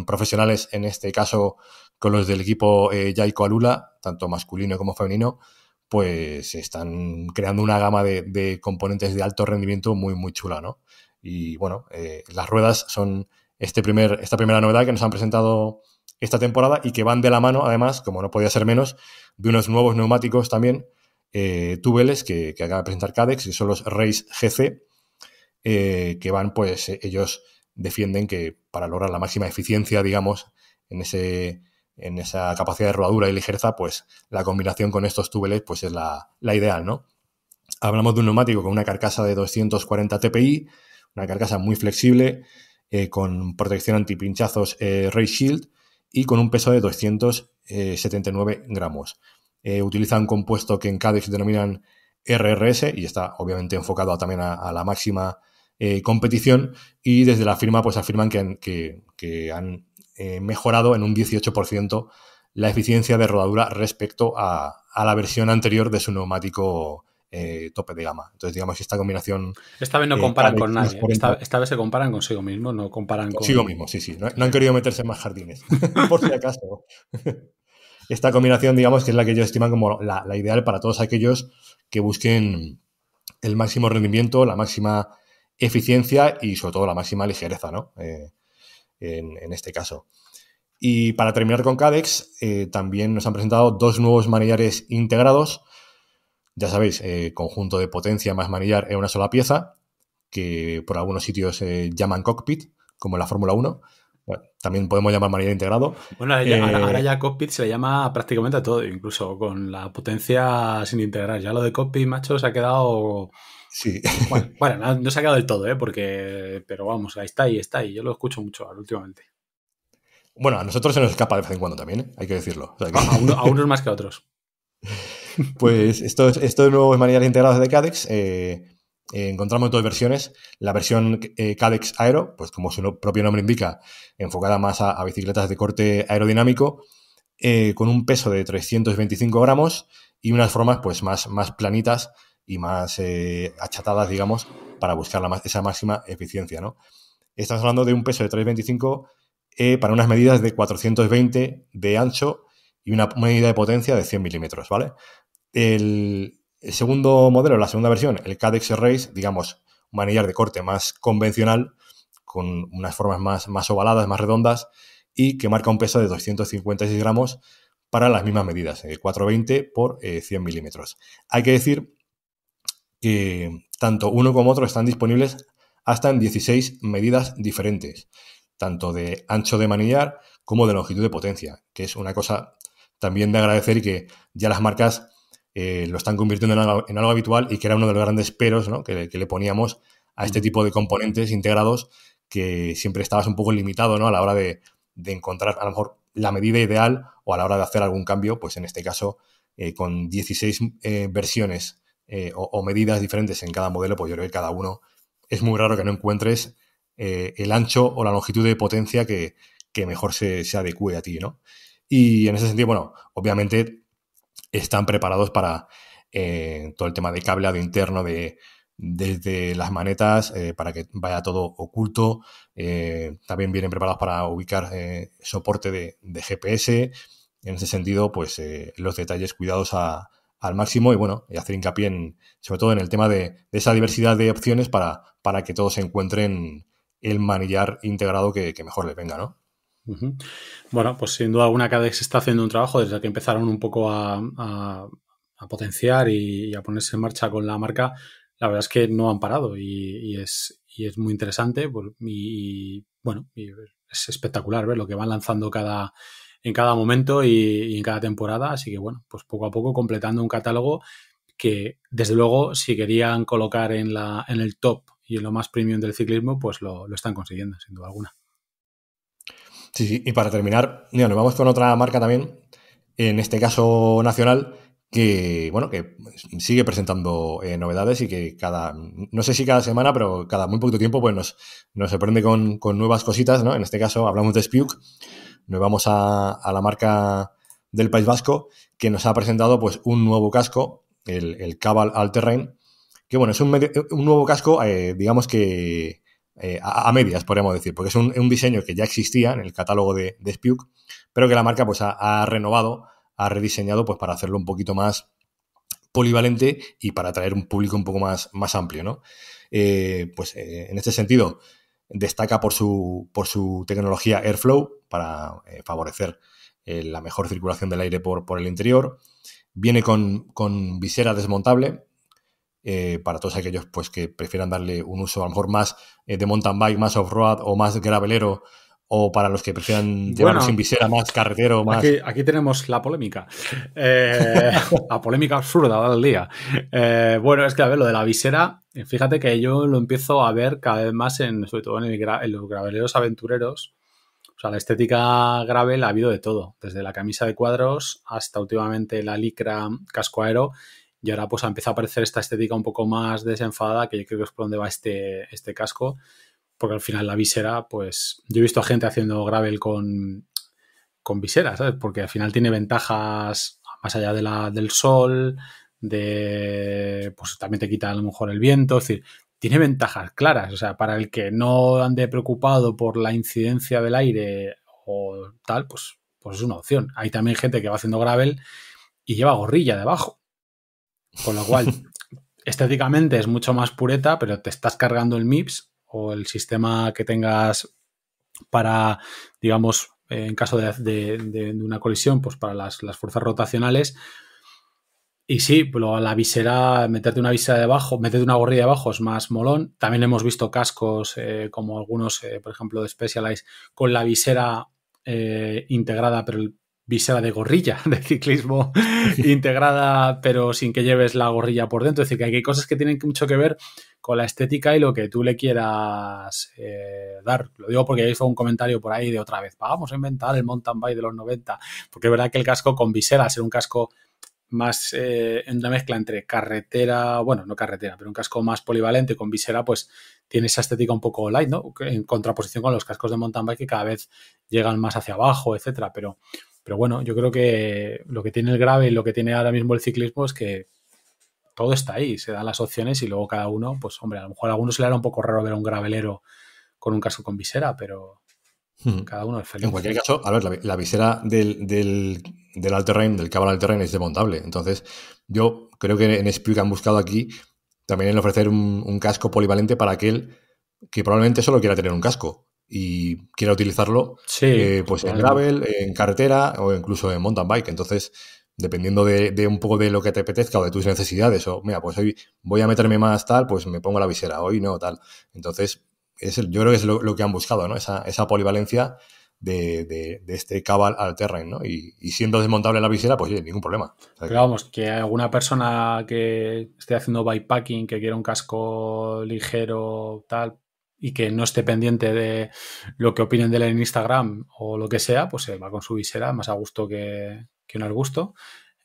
profesionales, en este caso con los del equipo eh, Yaiko Alula, tanto masculino como femenino, pues están creando una gama de, de componentes de alto rendimiento muy, muy chula, ¿no? Y bueno, eh, las ruedas son este primer, esta primera novedad que nos han presentado esta temporada y que van de la mano, además, como no podía ser menos, de unos nuevos neumáticos también eh, tubeles que, acaba de presentar Cadex, que son los Race GC, eh, que van, pues eh, ellos defienden que para lograr la máxima eficiencia, digamos, en, en esa capacidad de rodadura y ligereza, pues la combinación con estos tubeles pues es la, la ideal, ¿no? Hablamos de un neumático con una carcasa de 240 TPI, una carcasa muy flexible, eh, con protección antipinchazos Race Shield, y con un peso de 279 eh, gramos. Eh, utiliza un compuesto que en CADEX denominan RRS y está obviamente enfocado también a, la máxima eh, competición y desde la firma pues afirman que han, que, han eh, mejorado en un 18% la eficiencia de rodadura respecto a, a, la versión anterior de su neumático eh, tope de gama. Entonces, digamos que esta combinación. Esta vez no eh, comparan con nadie. Esta, vez se comparan consigo mismo, no comparan consigo mismo, sí, sí. No, han querido meterse en más jardines, <laughs> por si acaso. esta combinación, digamos, que es la que ellos estiman como la, ideal para todos aquellos que busquen el máximo rendimiento, la máxima eficiencia y sobre todo la máxima ligereza, ¿no? Eh, en, este caso. Y para terminar con Cadex, también nos han presentado dos nuevos manillares integrados ya sabéis, eh, conjunto de potencia más manillar en una sola pieza, que por algunos sitios se eh, llaman cockpit, como en la Fórmula 1. también podemos llamar manillar integrado. Bueno, ahora, eh, ya, cockpit se le llama prácticamente a todo, incluso con la potencia sin integrar. Ya lo de cockpit, macho, se ha quedado. Sí. <laughs> <laughs> Bueno, no, se ha quedado del todo, ¿eh? Porque, pero vamos, ahí está, y está, y Yo lo escucho mucho últimamente. Bueno, a nosotros se nos escapa de vez en cuando también, hay que decirlo. a <laughs> unos más que a otros. Pues esto es, nuevo es nuevos manuales integrados de Cadex. Eh, eh, encontramos dos versiones. La versión eh, Cadex Aero, pues como su propio nombre indica, enfocada más a, bicicletas de corte aerodinámico, con un peso de 325 gramos y unas formas pues más, más planitas y más achatadas, digamos, para buscar esa máxima eficiencia. ¿no? Estamos hablando de un peso de 325 para unas medidas de 420 de ancho y una medida de potencia de 100 milímetros, ¿vale? El, segundo modelo, la segunda versión, el Cadex Race, digamos, un manillar de corte más convencional, con unas formas más, más ovaladas, más redondas, y que marca un peso de 256 gramos para las mismas medidas, 420 eh, por 100 eh, milímetros. Hay que decir que tanto uno como otro están disponibles hasta en 16 medidas diferentes, tanto de ancho de manillar como de longitud de potencia, que es una cosa también de agradecer y que ya las marcas eh, lo están convirtiendo en algo, habitual y que era uno de los grandes peros que, le poníamos a este tipo de componentes integrados que siempre estabas un poco limitado ¿no? a la hora de, encontrar a lo mejor la medida ideal o a la hora de hacer algún cambio, pues en este caso eh, con 16 eh, versiones o, medidas diferentes en cada modelo, pues yo creo que cada uno es muy raro que no encuentres el ancho o la longitud de potencia que, mejor se, se, adecue a ti, ¿no? Y en ese sentido, bueno, obviamente están preparados para eh, todo el tema de cableado interno, de, desde las manetas, eh, para que vaya todo oculto. Eh, también vienen preparados para ubicar soporte de, GPS. En ese sentido, pues los detalles cuidados al máximo y bueno, y hacer hincapié en, sobre todo en el tema de, esa diversidad de opciones para, para que todos encuentren el manillar integrado que, que mejor les venga, ¿no? Bueno, pues sin duda alguna se está haciendo un trabajo desde que empezaron un poco a, a, potenciar y, a ponerse en marcha con la marca. La verdad es que no han parado y, es, y es, muy interesante y, bueno, es espectacular ver lo que van lanzando cada, en cada momento y, en cada temporada. Así que bueno, pues poco a poco completando un catálogo que desde luego si querían colocar en, la, en el top y en lo más premium del ciclismo, pues lo, lo están consiguiendo, sin duda alguna. Sí, sí, y para terminar, nos vamos con otra marca también, en este caso nacional, que bueno, que sigue presentando eh, novedades y que cada, no sé si cada semana, pero cada muy poquito tiempo, pues nos, nos sorprende con, nuevas cositas, ¿no? En este caso hablamos de Spiuk, nos vamos a, la marca del País Vasco, que nos ha presentado pues un nuevo casco, el, el Cabal Alterrain, que bueno, es un, un nuevo casco, eh, digamos que eh, a, medias, podríamos decir, porque es un, diseño que ya existía en el catálogo de, de pero que la marca pues, ha, renovado, ha rediseñado pues, para hacerlo un poquito más polivalente y para atraer un público un poco más, más amplio. Eh, pues eh, en este sentido, destaca por su, tecnología Airflow para favorecer la mejor circulación del aire por, por el interior. Viene con, con visera desmontable, eh, para todos aquellos pues, que prefieran darle un uso a lo mejor más eh, de mountain bike, más off-road o más gravelero, o para los que prefieran llevarlo sin visera, más carretero, más... Aquí, tenemos la polémica. Eh, <laughs> la polémica absurda del día. bueno, es que a ver, lo de la visera, fíjate que yo lo empiezo a ver cada vez más, en, sobre todo en, en los graveleros aventureros, o sea, la estética gravel ha habido de todo, desde la camisa de cuadros hasta últimamente la licra casco aero y ahora pues empezado a aparecer esta estética un poco más desenfadada, que yo creo que es por donde va este, este casco, porque al final la visera, pues yo he visto a gente haciendo gravel con, con visera, ¿sabes? Porque al final tiene ventajas más allá de la, del sol, de, pues también te quita a lo mejor el viento, es decir, tiene ventajas claras, o sea, para el que no ande preocupado por la incidencia del aire o tal, pues, pues es una opción. Hay también gente que va haciendo gravel y lleva gorrilla debajo. Con lo cual, estéticamente es mucho más pureta, pero te estás cargando el MIPS o el sistema que tengas para, digamos, eh, en caso de, una colisión, pues para las, fuerzas rotacionales. Y sí, la visera, meterte una visera debajo, meterte una gorrilla debajo es más molón. También hemos visto cascos eh, como algunos, eh, por ejemplo, de Specialized, con la visera integrada, pero el, visera de gorrilla de ciclismo <laughs> integrada, pero sin que lleves la gorrilla por dentro. Es decir, que hay cosas que tienen mucho que ver con la estética y lo que tú le quieras eh, dar. Lo digo porque ahí fue un comentario por ahí de otra vez, vamos a inventar el mountain bike de los 90, porque es verdad que el casco con visera, ser un casco más eh, en una mezcla entre carretera, bueno, no carretera, pero un casco más polivalente con visera, pues tiene esa estética un poco light, ¿no? En contraposición con los cascos de mountain bike que cada vez llegan más hacia abajo, etcétera, pero pero bueno, yo creo que lo que tiene el grave y lo que tiene ahora mismo el ciclismo es que todo está ahí, se dan las opciones y luego cada uno, pues hombre, a lo mejor a algunos le hará un poco raro ver a un gravelero con un casco con visera, pero hmm. cada uno es feliz. En cualquier caso, a ver, la, visera del, del, del Alterrain, del Cabal Alterrain es desmontable. Entonces, yo creo que en Spuke han buscado aquí también el ofrecer un, un casco polivalente para aquel que probablemente solo quiera tener un casco y quiera utilizarlo eh, pues en gravel, en carretera o incluso en mountain bike. Entonces, dependiendo de, un poco de lo que te apetezca o de tus necesidades, o mira, pues hoy voy a meterme más tal, pues me pongo la visera, hoy no, tal. Entonces, es el, yo creo que es lo, que han buscado, ¿no? Esa, esa polivalencia de, este cabal al terrain, ¿no? Y, siendo desmontable la visera, pues sí, ningún problema. vamos, que alguna persona que esté haciendo bikepacking, que quiera un casco ligero, tal, y que no esté pendiente de lo que opinen de él en Instagram o lo que sea, pues se eh, va con su visera más a gusto que, que un gusto,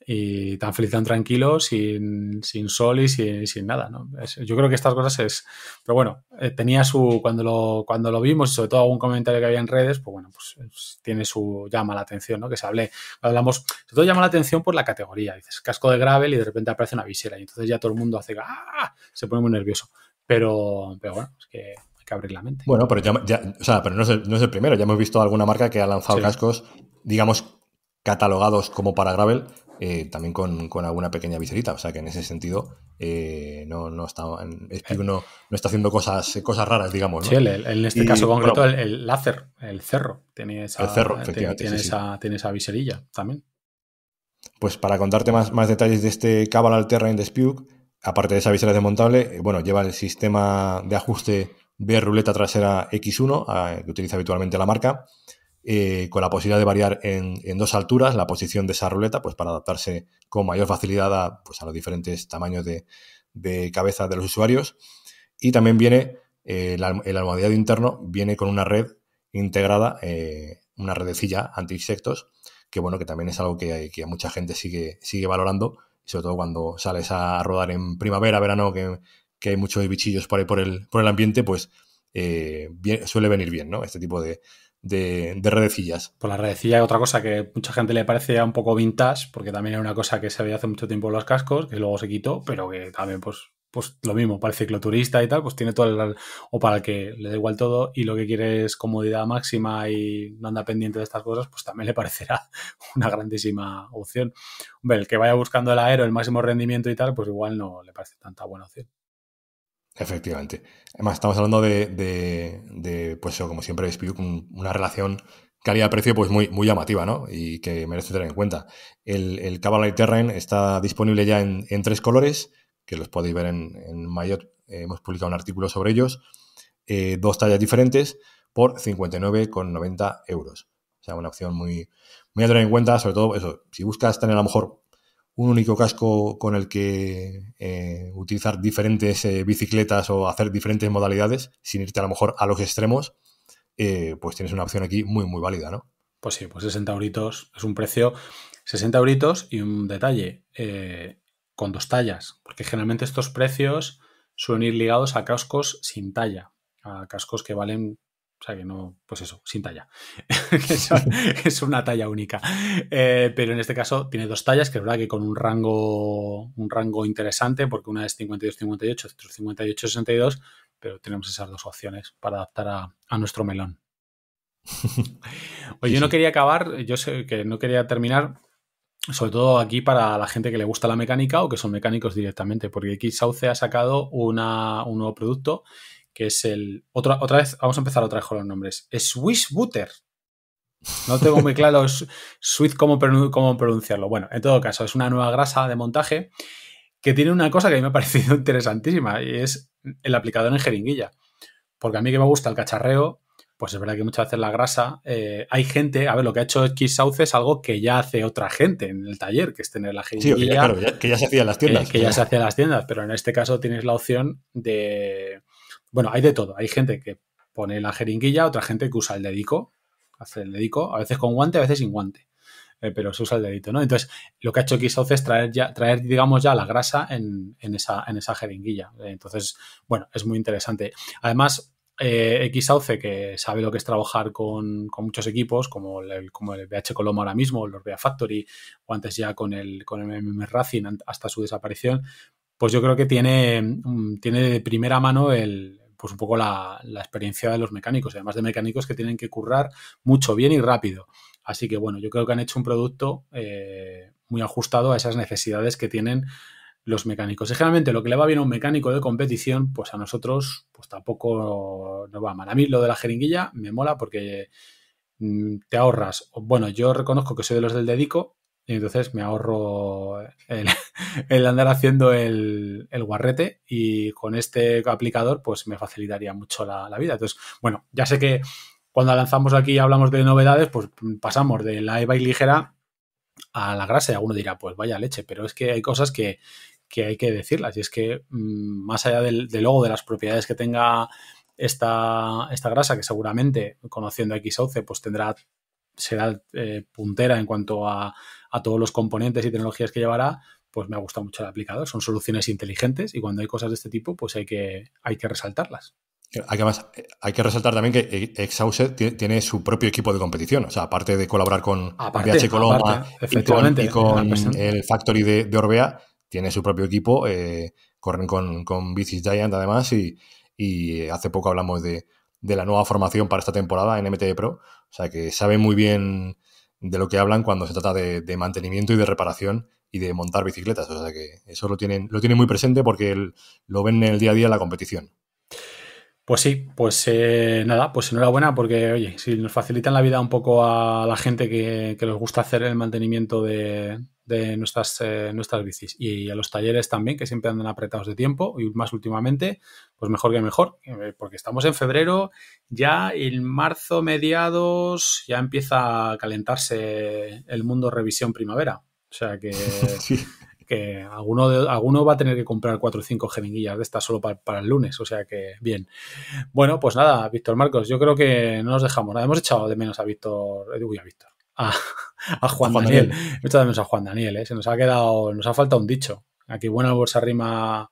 y tan feliz, tan tranquilo, sin, sin sol y sin, nada. ¿no? yo creo que estas cosas es... Pero bueno, eh, tenía su... Cuando lo, cuando lo vimos, sobre todo algún comentario que había en redes, pues bueno, pues, pues tiene su... llama la atención, ¿no? Que se hable... Hablamos... todo llama la atención por la categoría. Dices casco de gravel y de repente aparece una visera y entonces ya todo el mundo hace... ¡Ah! Se pone muy nervioso. Pero, pero bueno, es que abrir la mente. Bueno, pero no es, el, primero. Ya hemos visto alguna marca que ha lanzado cascos, digamos, catalogados como para gravel, eh, también con, alguna pequeña viserita. O sea que en ese sentido eh, no, está, no, está haciendo cosas, cosas raras, digamos. ¿no? Sí, en este caso concreto, el, láser, el cerro, tiene esa, tiene, esa, viserilla también. Pues para contarte más, más detalles de este Cabal en de Spuke, aparte de esa visera desmontable, eh, bueno, lleva el sistema de ajuste B ruleta trasera X1, ah, que utiliza habitualmente la marca, eh, con la posibilidad de variar en, dos alturas la posición de esa ruleta, pues para adaptarse con mayor facilidad a, pues, a los diferentes tamaños de, de, cabeza de los usuarios. Y también viene eh, el almohadillado interno, viene con una red integrada, eh, una redecilla anti insectos, que bueno, que también es algo que, que mucha gente sigue, sigue valorando sobre todo cuando sales a rodar en primavera, verano, que que hay muchos bichillos por por el, ambiente, pues eh, suele venir bien, ¿no? Este tipo de, de, redecillas. Pues la redecilla es otra cosa que mucha gente le parece un poco vintage, porque también era una cosa que se había hace mucho tiempo en los cascos, que luego se quitó, pero que también, pues, pues lo mismo, para el cicloturista y tal, pues tiene todo el. o para el que le da igual todo y lo que quiere es comodidad máxima y no anda pendiente de estas cosas, pues también le <laughs> parecerá una grandísima opción. Hombre, el que vaya buscando el aero, el máximo rendimiento y tal, pues igual no le parece tanta buena opción. Efectivamente. Además, estamos hablando de, pues eso, como siempre, una relación calidad-precio pues muy, muy llamativa, ¿no? Y que merece tener en cuenta. El, el Cavalry Terrain está disponible ya en, en, tres colores, que los podéis ver en, en hemos publicado un artículo sobre ellos. Eh, dos tallas diferentes por 59,90 euros. O sea, una opción muy, muy a tener en cuenta, sobre todo eso, si buscas tener a lo mejor un único casco con el que eh, utilizar diferentes eh, bicicletas o hacer diferentes modalidades sin irte a lo mejor a los extremos, eh, pues tienes una opción aquí muy, muy válida, ¿no? Pues sí, pues 60 euritos es un precio, 60 euritos y un detalle, con dos tallas, porque generalmente estos precios suelen ir ligados a cascos sin talla, a cascos que valen o sea que no, pues eso, sin talla. <laughs> <laughs> es una talla única. Eh, pero en este caso tiene dos tallas, que es verdad que con un rango, un rango interesante, porque una es 52-58, otra es 58-62, pero tenemos esas dos opciones para adaptar a, nuestro melón. <laughs> Oye, yo no quería acabar, yo sé que no quería terminar, sobre todo aquí para la gente que le gusta la mecánica o que son mecánicos directamente, porque XAUCE ha sacado un nuevo producto que es el. Otra, otra vez, vamos a empezar otra vez con los nombres. Swiss Butter. No tengo muy claro Swiss cómo, cómo pronunciarlo. Bueno, en todo caso, es una nueva grasa de montaje que tiene una cosa que a mí me ha parecido <laughs> interesantísima y es el aplicador en jeringuilla. Porque a mí que me gusta el cacharreo, pues es verdad que muchas veces la grasa, eh, hay gente, a ver, lo que ha hecho X Sauce es algo que ya hace otra gente en el taller, que es tener la jeringuilla. Sí, ya, claro, que ya se hacía en las eh, tiendas. que, ya se hacía en las tiendas, pero en este caso tienes la opción de, bueno, hay de todo. Hay gente que pone la jeringuilla, otra gente que usa el dedico, hace el dedico, a veces con guante, a veces sin guante, eh, pero se usa el dedito, ¿no? Entonces, lo que ha hecho XAUCE es traer, ya, traer, digamos, ya la grasa en, esa, en esa jeringuilla. Eh, entonces, bueno, es muy interesante. Además, eh, Xauce, que sabe lo que es trabajar con, muchos equipos, como el, como el BH Coloma ahora mismo, los Bea Factory, o antes ya con el, con el MM Racing hasta su desaparición, pues yo creo que tiene, mm, tiene de primera mano el, pues un poco la, experiencia de los mecánicos, además de mecánicos que tienen que currar mucho, bien y rápido. Así que bueno, yo creo que han hecho un producto eh, muy ajustado a esas necesidades que tienen los mecánicos. Y generalmente lo que le va bien a un mecánico de competición, pues a nosotros pues tampoco nos va mal. A mí lo de la jeringuilla me mola porque mm, te ahorras. Bueno, yo reconozco que soy de los del dedico, y entonces me ahorro el, <laughs> andar haciendo el, guarrete y con este aplicador pues me facilitaría mucho la, vida. Entonces, bueno, ya sé que cuando lanzamos aquí y hablamos de novedades, pues pasamos de la eva ligera a la grasa y alguno dirá, pues vaya leche, pero es que hay cosas que, hay que decirlas y es que mm, más allá del, logo, de las propiedades que tenga esta, esta grasa que seguramente, conociendo X11, pues tendrá será eh, puntera en cuanto a, todos los componentes y tecnologías que llevará, pues me ha gustado mucho el aplicador. Son soluciones inteligentes y cuando hay cosas de este tipo, pues hay que, hay que resaltarlas. Eh, hay que resaltar también que eh, Exhausted tiene su propio equipo de competición. O sea, aparte de colaborar con Coloma y con, el Factory de, Orbea, tiene su propio equipo. corren con, con Bicis Giant además y, hace poco hablamos de, de, la nueva formación para esta temporada en MTE Pro. O sea, que saben muy bien de lo que hablan cuando se trata de, mantenimiento y de reparación y de montar bicicletas. O sea, que eso lo tienen, lo muy presente porque lo ven en el día a día en la competición. Pues sí, pues eh, nada, pues enhorabuena porque, oye, si nos facilitan la vida un poco a la gente que les gusta hacer el mantenimiento de, de nuestras, eh, nuestras bicis. Y a los talleres también, que siempre andan apretados de tiempo, y más últimamente, pues mejor que mejor, eh, porque estamos en febrero, ya en marzo, mediados, ya empieza a calentarse el mundo revisión primavera. O sea que, <laughs> que alguno, de, alguno va a tener que comprar cuatro o cinco jeringuillas de estas solo para, para el lunes. O sea que, bien. Bueno, pues nada, Víctor Marcos, yo creo que no nos dejamos nada. Hemos echado de menos a Víctor, eh, y a Víctor, a, Juan, Daniel. Muchas ¿eh? también a Juan Daniel, Se nos ha quedado, nos ha faltado un dicho. Aquí buena bolsa rima,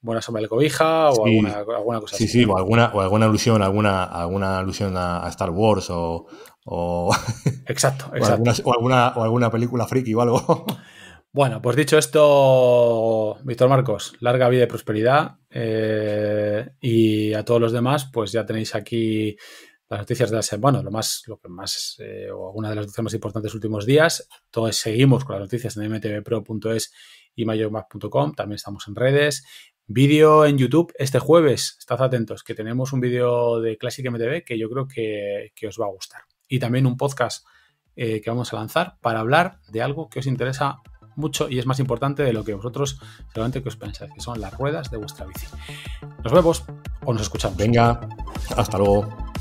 buena sombra el cobija o alguna, cosa así. Sí, sí, o alguna, o alguna alusión, alguna, alguna alusión a, Star Wars o... <laughs> exacto, exacto. O alguna, o alguna, película friki o algo. Bueno, pues dicho esto, Víctor Marcos, larga vida y prosperidad. Eh, y a todos los demás, pues ya tenéis aquí las noticias de la semana, lo más, lo que más, eh, o alguna de las noticias más importantes de últimos días. Todos seguimos con las noticias en mtvpro.es y mayormap.com. También estamos en redes. Vídeo en YouTube este jueves. Estad atentos, que tenemos un vídeo de Classic MTV que yo creo que, os va a gustar. Y también un podcast eh, que vamos a lanzar para hablar de algo que os interesa mucho y es más importante de lo que vosotros seguramente que os pensáis, que son las ruedas de vuestra bici. Nos vemos o nos escuchamos. Venga, hasta luego.